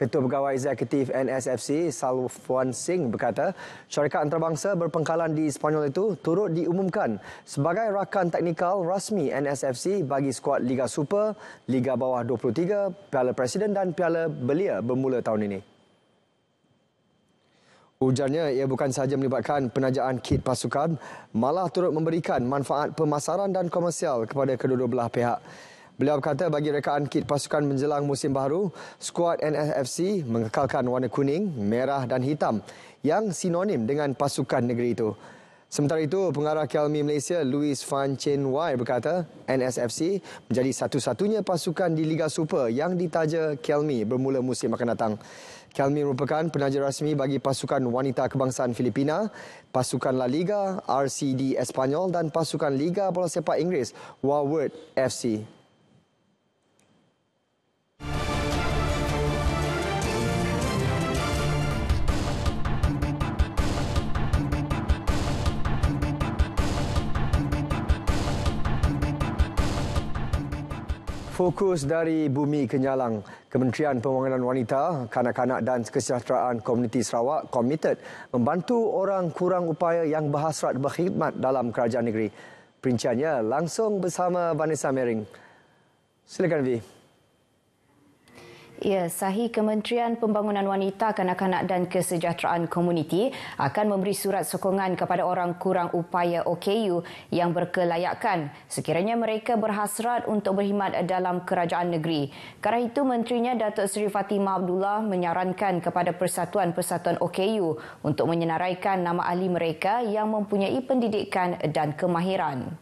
Ketua Pegawai Eksekutif NSFC Salwan Singh berkata syarikat antarabangsa berpengkalan di Sepanyol itu turut diumumkan sebagai rakan teknikal rasmi NSFC bagi skuad Liga Super, Liga Bawah 23, Piala Presiden dan Piala Belia bermula tahun ini. Ujarnya ia bukan sahaja melibatkan penajaan kit pasukan, malah turut memberikan manfaat pemasaran dan komersial kepada kedua-dua belah pihak. Beliau berkata bagi rekaan kit pasukan menjelang musim baru, skuad NSFC mengekalkan warna kuning, merah dan hitam yang sinonim dengan pasukan negeri itu. Sementara itu, pengarah Kelmi Malaysia Louis Van Chen Wai berkata, NSFC menjadi satu-satunya pasukan di Liga Super yang ditaja Kelmi bermula musim akan datang. Kelmi merupakan penaja rasmi bagi pasukan wanita kebangsaan Filipina, pasukan La Liga, RCD Espanyol dan pasukan Liga Bola Sepak Inggeris, Warwood FC. Fokus dari Bumi Kenyalang, Kementerian Pembangunan Wanita, Kanak-kanak dan Kesejahteraan Komuniti Sarawak komited membantu orang kurang upaya yang berhasrat berkhidmat dalam kerajaan negeri. Perinciannya langsung bersama Vanessa Mering. Silakan, Vee. Ya, sahih Kementerian Pembangunan Wanita, Kanak-kanak dan Kesejahteraan Komuniti akan memberi surat sokongan kepada orang kurang upaya OKU yang berkelayakan sekiranya mereka berhasrat untuk berkhidmat dalam kerajaan negeri. Kerana itu, Menterinya Datuk Seri Fatimah Abdullah menyarankan kepada persatuan-persatuan OKU untuk menyenaraikan nama ahli mereka yang mempunyai pendidikan dan kemahiran.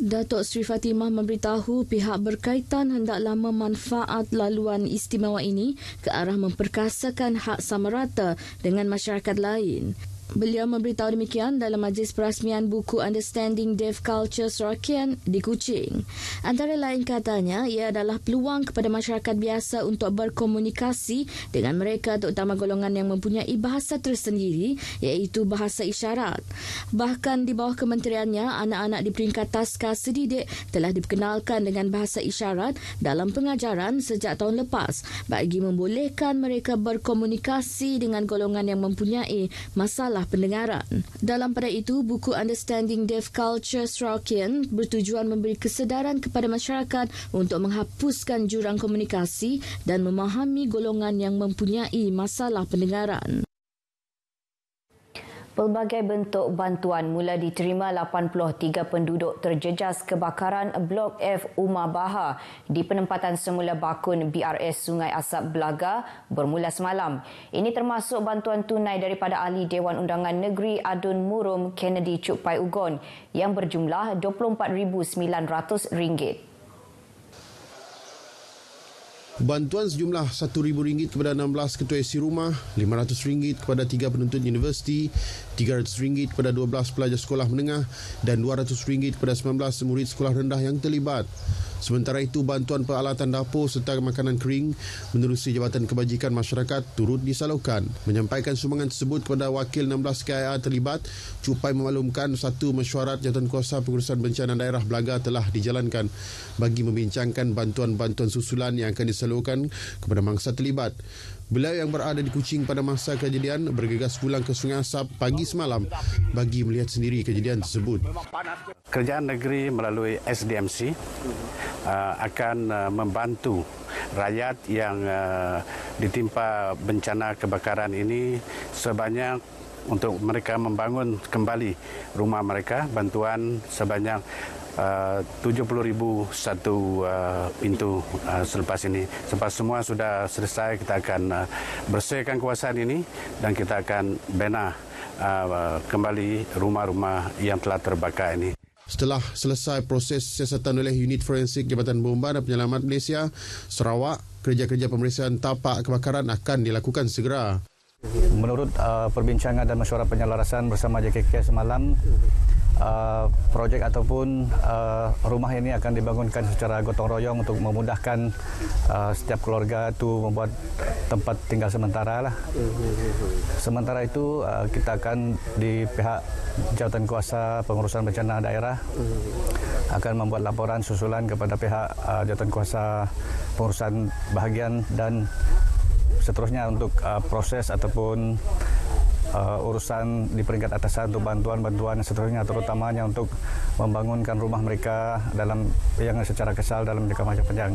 Datuk Sri Fatimah memberitahu pihak berkaitan hendaklah memanfaat laluan istimewa ini ke arah memperkasakan hak sama rata dengan masyarakat lain. Beliau memberitahu demikian dalam majlis perasmian buku Understanding Deaf Culture Serakian di Kuching. Antara lain katanya, ia adalah peluang kepada masyarakat biasa untuk berkomunikasi dengan mereka terutama golongan yang mempunyai bahasa tersendiri iaitu bahasa isyarat. Bahkan di bawah kementeriannya, anak-anak di peringkat taska sedidik telah diperkenalkan dengan bahasa isyarat dalam pengajaran sejak tahun lepas bagi membolehkan mereka berkomunikasi dengan golongan yang mempunyai masalah masalah pendengaran. Dalam pada itu, buku Understanding Deaf Culture Strokin bertujuan memberi kesedaran kepada masyarakat untuk menghapuskan jurang komunikasi dan memahami golongan yang mempunyai masalah pendengaran. Pelbagai bentuk bantuan mula diterima 83 penduduk terjejas kebakaran Blok F Umar Baha di penempatan semula bakun BRS Sungai Asap Belaga bermula semalam. Ini termasuk bantuan tunai daripada ahli Dewan Undangan Negeri Adun Murum Kennedy Cukpai Ugon yang berjumlah RM24,900. Bantuan sejumlah RM1,000 kepada 16 ketua isi rumah, RM500 kepada 3 penuntut universiti, RM300 kepada 12 pelajar sekolah menengah dan RM200 kepada 19 murid sekolah rendah yang terlibat. Sementara itu, bantuan peralatan dapur serta makanan kering menerusi Jabatan Kebajikan Masyarakat turut disalurkan. Menyampaikan sumbangan tersebut kepada wakil 16 KIA terlibat, Cupai memaklumkan satu mesyuarat jawatan kuasa pengurusan bencana daerah Belaga telah dijalankan bagi membincangkan bantuan-bantuan susulan yang akan disalurkan kepada mangsa terlibat. Beliau yang berada di Kuching pada masa kejadian bergegas pulang ke Sungai Asap pagi semalam bagi melihat sendiri kejadian tersebut. Kerajaan negeri melalui SDMC uh, akan uh, membantu rakyat yang uh, ditimpa bencana kebakaran ini sebanyak untuk mereka membangun kembali rumah mereka bantuan sebanyak Ah, uh, 70,000 satu uh, pintu uh, selepas ini. Selepas semua sudah selesai, kita akan uh, bersihkan kawasan ini dan kita akan bina uh, kembali rumah-rumah yang telah terbakar ini. Setelah selesai proses siasatan oleh unit forensik Jabatan Bomba dan Penyelamat Malaysia, Sarawak, kerja-kerja pemeriksaan tapak kebakaran akan dilakukan segera. Menurut uh, perbincangan dan mesyuarat penyelarasan bersama JKK semalam, Uh, projek ataupun uh, rumah ini akan dibangunkan secara gotong royong untuk memudahkan uh, setiap keluarga itu membuat tempat tinggal sementara lah. Sementara itu uh, kita akan di pihak jawatan kuasa pengurusan bencana daerah akan membuat laporan susulan kepada pihak uh, jawatan kuasa pengurusan bahagian dan seterusnya untuk uh, proses ataupun uh, urusan di peringkat atasan untuk bantuan-bantuan seterusnya terutamanya untuk membangunkan rumah mereka dalam yang secara kesal dalam jangka masa panjang.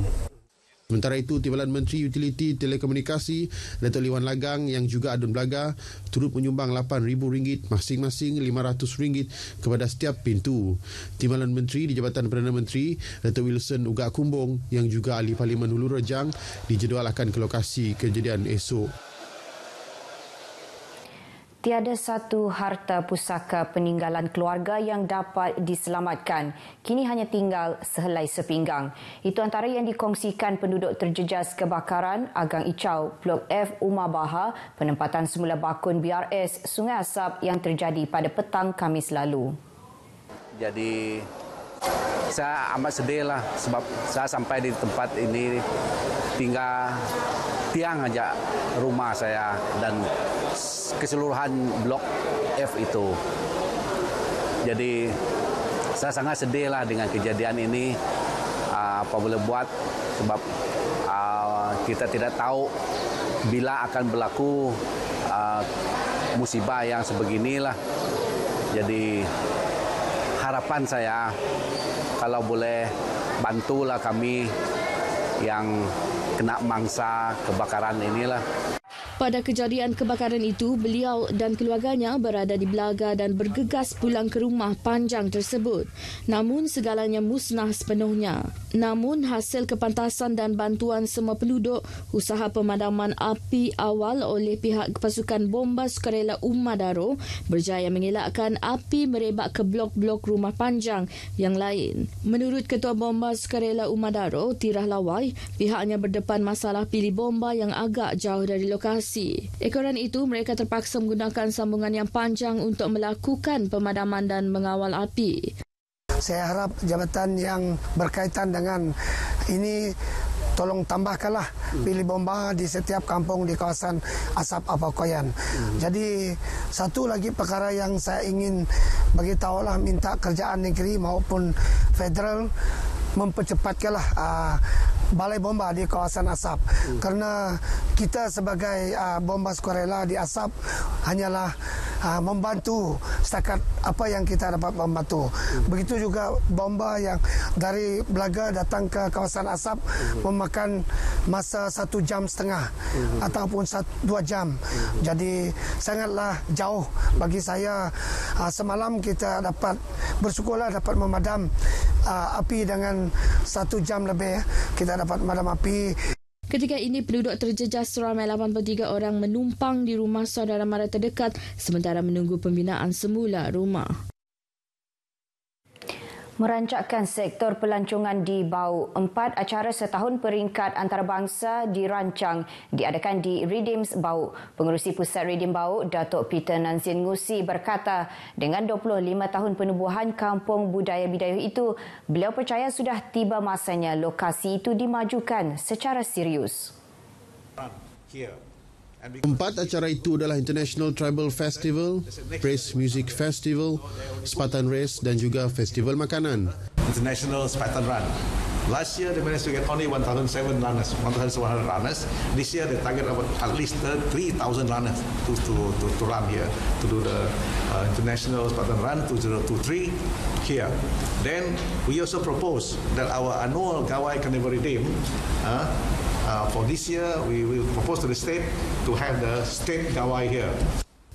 Sementara itu, Timbalan Menteri Utiliti Telekomunikasi Dato' Liwan Lagang yang juga Adun Belaga turut menyumbang RM8,000 masing-masing RM500 kepada setiap pintu. Timbalan Menteri di Jabatan Perdana Menteri Dato' Wilson Uga Kumbong yang juga ahli Parlimen Hulu Rejang dijadual akan ke lokasi kejadian esok. Tiada satu harta pusaka peninggalan keluarga yang dapat diselamatkan. Kini hanya tinggal sehelai sepinggang. Itu antara yang dikongsikan penduduk terjejas kebakaran Agang Icau, Blok F Umar Baha, penempatan semula bakun BRS Sungai Asap yang terjadi pada petang Kamis lalu. Jadi saya amat sedih lah sebab saya sampai di tempat ini tinggal tiang aja rumah saya dan keseluruhan blok F itu. Jadi saya sangat sedih lah dengan kejadian ini. Ah, apa boleh buat sebab ah, kita tidak tahu bila akan berlaku ah, musibah yang sebeginilah. Jadi harapan saya kalau boleh bantulah kami yang kena mangsa kebakaran inilah Pada kejadian kebakaran itu, beliau dan keluarganya berada di Belaga dan bergegas pulang ke rumah panjang tersebut. Namun segalanya musnah sepenuhnya. Namun hasil kepantasan dan bantuan semua penduduk, usaha pemadaman api awal oleh pihak pasukan bomba sukarela Umadaro berjaya mengelakkan api merebak ke blok-blok rumah panjang yang lain. Menurut Ketua Bomba Sukarela Umadaro, Tirah Lawai, pihaknya berdepan masalah pilih bomba yang agak jauh dari lokasi besi. Ekoran itu mereka terpaksa menggunakan sambungan yang panjang untuk melakukan pemadaman dan mengawal api. Saya harap jabatan yang berkaitan dengan ini tolong tambahkanlah pilih bomba di setiap kampung di kawasan asap Apokoyan. Jadi satu lagi perkara yang saya ingin beritahulah minta kerjaan negeri maupun federal mempercepatkanlah uh, balai bomba di kawasan Asap hmm. kerana kita sebagai uh, bomba sukarela di Asap hanyalah uh, membantu setakat apa yang kita dapat membantu hmm. begitu juga bomba yang dari Belaga datang ke kawasan Asap hmm. memakan masa satu jam setengah hmm. ataupun satu, dua jam hmm. jadi sangatlah jauh bagi saya uh, semalam kita dapat bersyukurlah dapat memadam uh, api dengan satu jam lebih kita dapat madam api. Ketika ini penduduk terjejas seramai 83 orang menumpang di rumah saudara mara terdekat sementara menunggu pembinaan semula rumah merancakkan sektor pelancongan di Bau. Empat acara setahun peringkat antarabangsa dirancang diadakan di Redeems Bau. Pengurusi Pusat Redeem Bau, Datuk Peter Nansin Ngusi berkata, dengan 25 tahun penubuhan kampung budaya Bidayuh itu, beliau percaya sudah tiba masanya lokasi itu dimajukan secara serius. Empat acara itu adalah International Tribal Festival, Praise Music Festival, Spartan Race dan juga Festival Makanan. International Spartan Run. Last year they managed to get only 1,007 runners, 1,100 runners. This year they target about at least 3,000 uh, runners to, to, to, to run here, to do the uh, International Spartan Run 2023 here. Then we also propose that our annual Gawai Carnivore Dame uh, Uh, for this year, we will propose to the state to have the state dawai here.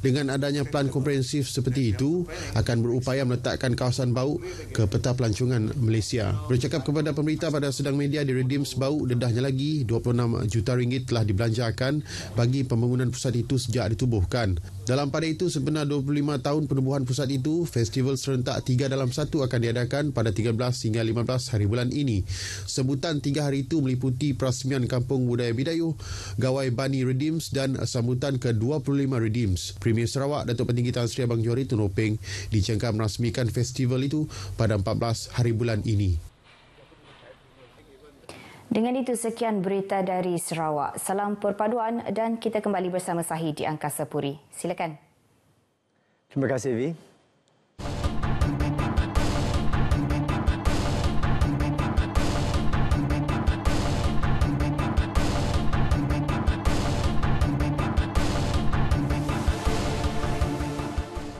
Dengan adanya plan komprehensif seperti itu, akan berupaya meletakkan kawasan bau ke peta pelancongan Malaysia. Bercakap kepada pemerintah pada sedang media di Redims Bau, dedahnya lagi 26 juta ringgit telah dibelanjakan bagi pembangunan pusat itu sejak ditubuhkan. Dalam pada itu, sebenar 25 tahun penubuhan pusat itu, festival serentak tiga dalam satu akan diadakan pada 13 hingga 15 hari bulan ini. Sebutan tiga hari itu meliputi perasmian Kampung Budaya Bidayu, Gawai Bani Redims dan sambutan ke-25 Redims. Premier Sarawak, Datuk Petinggi Tan Sri Abang Johari Tun Openg dijangka merasmikan festival itu pada 14 hari bulan ini. Dengan itu sekian berita dari Sarawak. Salam perpaduan dan kita kembali bersama Sahih di Angkasa Puri. Silakan. Terima kasih, Vi.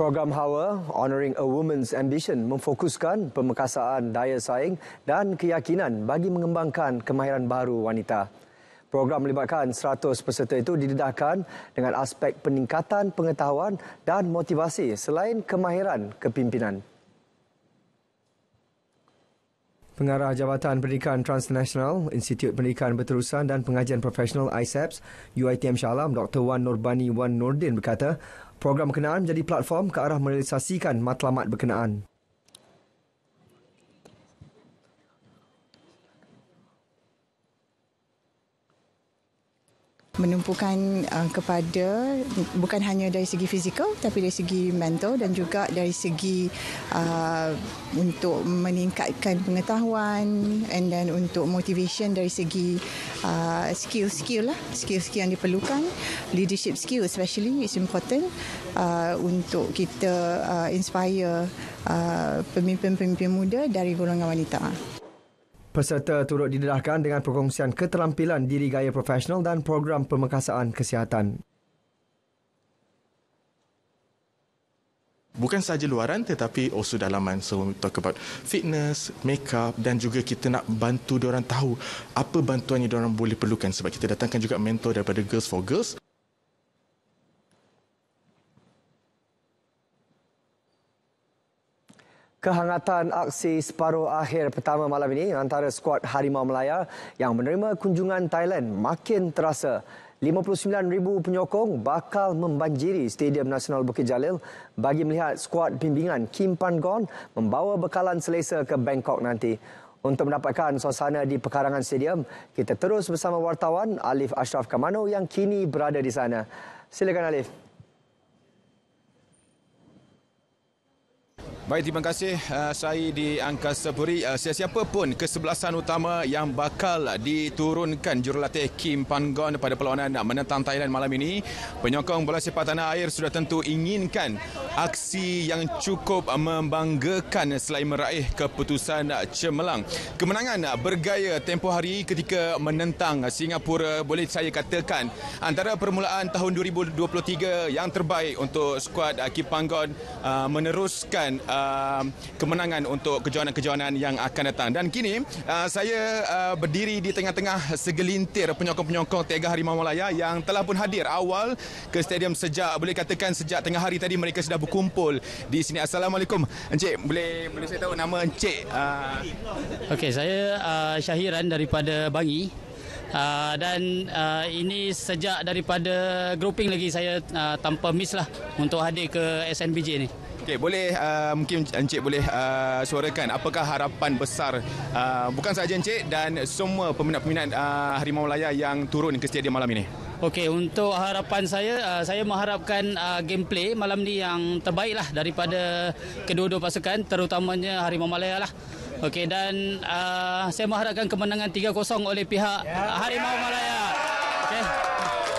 Program Hawa Honoring a Woman's Ambition memfokuskan pemekasaan daya saing dan keyakinan bagi mengembangkan kemahiran baru wanita. Program melibatkan 100 peserta itu didedahkan dengan aspek peningkatan pengetahuan dan motivasi selain kemahiran kepimpinan. Pengarah Jabatan Pendidikan Transnational, Institut Pendidikan Berterusan dan Pengajian Profesional ISAPS, e UITM Shalam, Dr. Wan Norbani Wan Nordin berkata, Program berkenaan menjadi platform ke arah merealisasikan matlamat berkenaan. menumpukan uh, kepada bukan hanya dari segi fizikal tapi dari segi mental dan juga dari segi uh, untuk meningkatkan pengetahuan and then untuk motivation dari segi uh, skill-skill lah skill-skill yang diperlukan leadership skill especially is important uh, untuk kita uh, inspire uh, pemimpin-pemimpin muda dari golongan wanita. Peserta turut didedahkan dengan perkongsian keterampilan diri gaya profesional dan program pemekasaan kesihatan. Bukan sahaja luaran tetapi also dalaman. So we talk about fitness, makeup dan juga kita nak bantu diorang tahu apa bantuan yang diorang boleh perlukan sebab kita datangkan juga mentor daripada Girls for Girls. Kehangatan aksi separuh akhir pertama malam ini antara skuad Harimau Melaya yang menerima kunjungan Thailand makin terasa. 59,000 penyokong bakal membanjiri Stadium Nasional Bukit Jalil bagi melihat skuad bimbingan Kim Pan Gon membawa bekalan selesa ke Bangkok nanti. Untuk mendapatkan suasana di pekarangan stadium, kita terus bersama wartawan Alif Ashraf Kamano yang kini berada di sana. Silakan Alif. Baik, terima kasih. Uh, saya di Angkasa Puri. Uh, siapa-siapa pun kesebelasan utama yang bakal diturunkan jurulatih Kim Pangon pada perlawanan menentang Thailand malam ini. Penyokong bola sepak tanah air sudah tentu inginkan aksi yang cukup membanggakan selain meraih keputusan cemerlang. Kemenangan bergaya tempoh hari ketika menentang Singapura boleh saya katakan antara permulaan tahun 2023 yang terbaik untuk skuad Kim Pangon uh, meneruskan uh, Um, kemenangan untuk kejohanan-kejohanan yang akan datang. Dan kini uh, saya uh, berdiri di tengah-tengah segelintir penyokong-penyokong Tega Harimau Malaya yang telah pun hadir awal ke stadium sejak boleh katakan sejak tengah hari tadi mereka sudah berkumpul di sini. Assalamualaikum. Encik, boleh boleh saya tahu nama encik? Uh... Okey, saya uh, Syahiran daripada Bangi. Uh, dan uh, ini sejak daripada grouping lagi saya uh, tanpa miss lah untuk hadir ke SNBJ ni. Okey, boleh uh, mungkin Encik boleh uh, suarakan apakah harapan besar uh, bukan sahaja Encik dan semua peminat-peminat uh, Harimau Malaya yang turun ke stadium malam ini? Okey, untuk harapan saya, uh, saya mengharapkan uh, gameplay malam ni yang terbaik lah daripada kedua-dua pasukan terutamanya Harimau Malaya lah. Okey, dan uh, saya mengharapkan kemenangan 3-0 oleh pihak Harimau Malaya.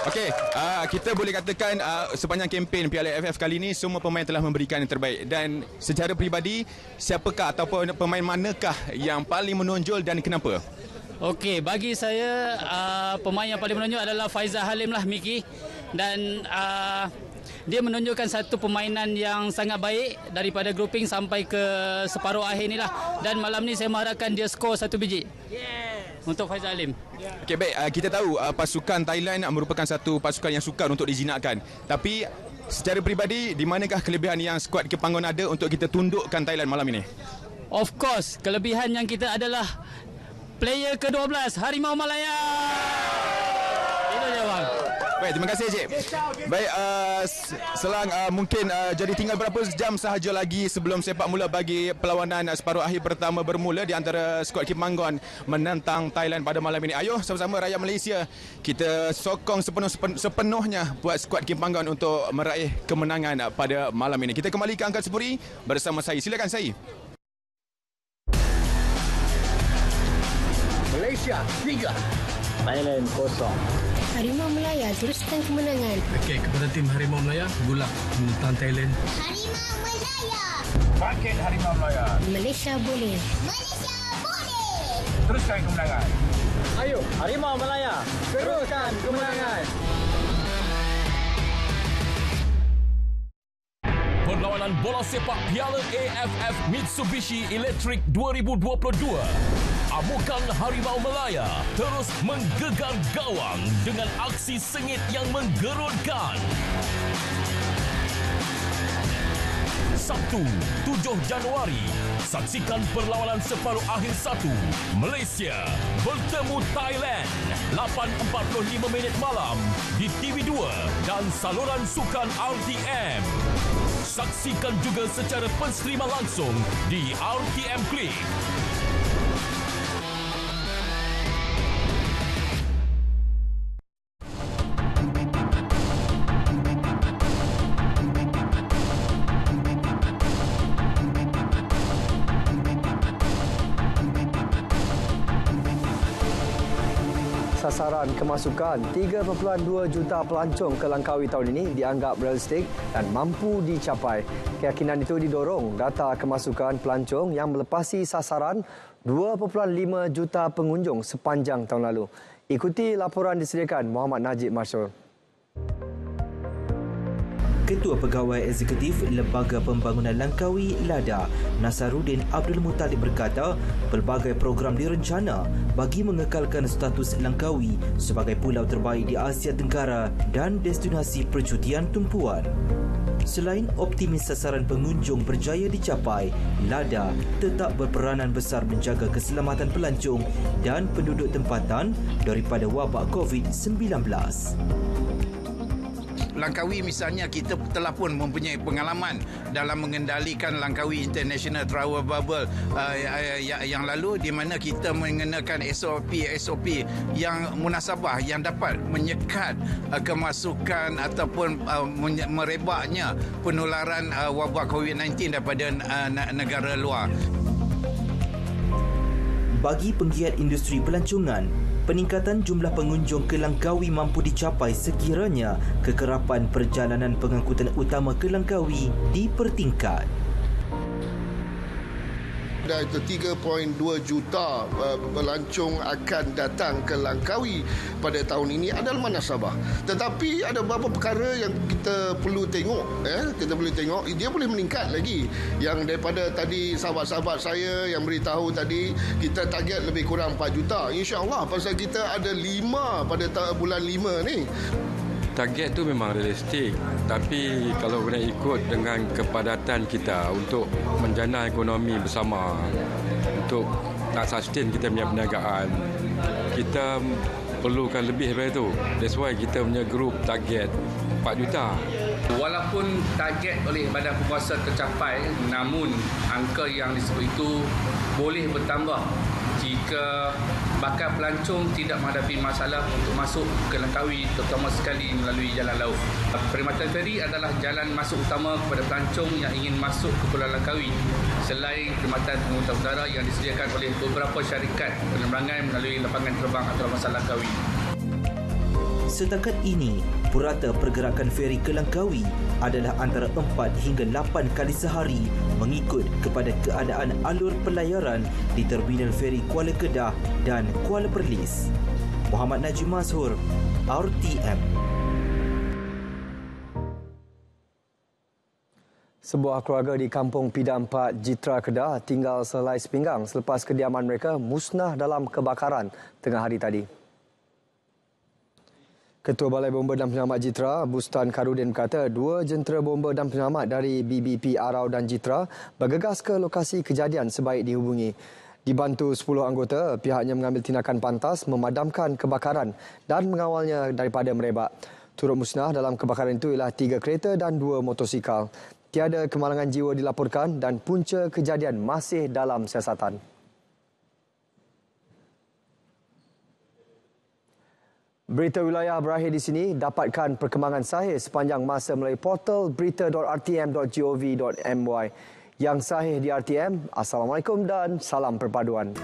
Okey, uh, kita boleh katakan uh, sepanjang kempen Piala AFF kali ini semua pemain telah memberikan yang terbaik dan secara peribadi siapakah ataupun pemain manakah yang paling menonjol dan kenapa? Okey, bagi saya uh, pemain yang paling menonjol adalah Faizal Halim lah Miki dan uh, dia menunjukkan satu permainan yang sangat baik daripada grouping sampai ke separuh akhir ni lah dan malam ni saya mengharapkan dia skor satu biji. Yeah untuk Faizal Alim. Okey baik, uh, kita tahu uh, pasukan Thailand merupakan satu pasukan yang sukar untuk dijinakkan. Tapi secara peribadi, di manakah kelebihan yang skuad Kepanggon ada untuk kita tundukkan Thailand malam ini? Of course, kelebihan yang kita adalah player ke-12, Harimau Malaya. Itu jawab. Baik, terima kasih Cik. Baik, uh, Selang uh, mungkin uh, jadi tinggal berapa jam sahaja lagi sebelum sepak mula bagi perlawanan separuh akhir pertama bermula di antara skuad Kim Manggon menentang Thailand pada malam ini. Ayuh sama-sama rakyat Malaysia kita sokong sepenuh, sepenuhnya buat skuad Kim Manggon untuk meraih kemenangan pada malam ini. Kita kembali ke Angkat Sepuri bersama saya. Silakan saya. Malaysia 3 Thailand kosong. Harimau Melaya teruskan kemenangan. Okey, kepada tim Harimau Melaya, gulak menentang Thailand. Harimau Melaya. Bangkit Harimau Melaya. Malaysia boleh. Malaysia boleh. Teruskan kemenangan. Ayo, Harimau Melaya. Teruskan kemenangan. Perlawanan bola sepak Piala AFF Mitsubishi Electric 2022 amukan Harimau Melaya terus menggegar gawang dengan aksi sengit yang menggerutkan. Sabtu, 7 Januari, saksikan perlawanan separuh akhir satu Malaysia bertemu Thailand 8.45 minit malam di TV2 dan saluran sukan RTM. Saksikan juga secara penstrima langsung di RTM Click. keluaran kemasukan 3.2 juta pelancong ke Langkawi tahun ini dianggap realistik dan mampu dicapai. Keyakinan itu didorong data kemasukan pelancong yang melepasi sasaran 2.5 juta pengunjung sepanjang tahun lalu. Ikuti laporan disediakan Muhammad Najib Mashor. Ketua Pegawai Eksekutif Lembaga Pembangunan Langkawi LADA Nasarudin Abdul Muttalib berkata pelbagai program direncana bagi mengekalkan status Langkawi sebagai pulau terbaik di Asia Tenggara dan destinasi percutian tumpuan. Selain optimis sasaran pengunjung berjaya dicapai, LADA tetap berperanan besar menjaga keselamatan pelancong dan penduduk tempatan daripada wabak COVID-19. Langkawi misalnya kita telah pun mempunyai pengalaman dalam mengendalikan Langkawi International Travel Bubble uh, yang, ya, ya, yang lalu di mana kita mengenakan SOP SOP yang munasabah yang dapat menyekat uh, kemasukan ataupun uh, merebaknya penularan uh, wabak COVID-19 daripada uh, negara luar. Bagi penggiat industri pelancongan, peningkatan jumlah pengunjung ke Langkawi mampu dicapai sekiranya kekerapan perjalanan pengangkutan utama ke Langkawi dipertingkat anda itu 3.2 juta uh, pelancong akan datang ke Langkawi pada tahun ini adalah mana Sabah. Tetapi ada beberapa perkara yang kita perlu tengok eh kita perlu tengok dia boleh meningkat lagi yang daripada tadi sahabat-sahabat saya yang beritahu tadi kita target lebih kurang 4 juta insyaallah pasal kita ada 5 pada bulan 5 ni target tu memang realistik tapi kalau kena ikut dengan kepadatan kita untuk menjana ekonomi bersama untuk nak sustain kita punya perniagaan kita perlukan lebih daripada itu that's why kita punya group target 4 juta walaupun target oleh badan penguasa tercapai namun angka yang disebut itu boleh bertambah jika bakal pelancong tidak menghadapi masalah untuk masuk ke Langkawi terutama sekali melalui jalan laut. Perkhidmatan feri adalah jalan masuk utama kepada pelancong yang ingin masuk ke Pulau Langkawi selain perkhidmatan pengangkutan udara yang disediakan oleh beberapa syarikat penerbangan melalui lapangan terbang atau masalah Langkawi setakat ini, purata pergerakan feri ke Langkawi adalah antara 4 hingga 8 kali sehari mengikut kepada keadaan alur pelayaran di terminal feri Kuala Kedah dan Kuala Perlis. Muhammad Najib Mazhur, RTM. Sebuah keluarga di Kampung Pidam 4 Jitra Kedah tinggal selai sepinggang selepas kediaman mereka musnah dalam kebakaran tengah hari tadi. Ketua Balai Bomba dan Penyelamat Jitra, Bustan Karudin berkata, dua jentera bomba dan penyelamat dari BBP Arau dan Jitra bergegas ke lokasi kejadian sebaik dihubungi. Dibantu 10 anggota, pihaknya mengambil tindakan pantas memadamkan kebakaran dan mengawalnya daripada merebak. Turut musnah dalam kebakaran itu ialah tiga kereta dan dua motosikal. Tiada kemalangan jiwa dilaporkan dan punca kejadian masih dalam siasatan. Berita wilayah berakhir di sini. Dapatkan perkembangan sahih sepanjang masa melalui portal berita.rtm.gov.my. Yang sahih di RTM, Assalamualaikum dan salam perpaduan.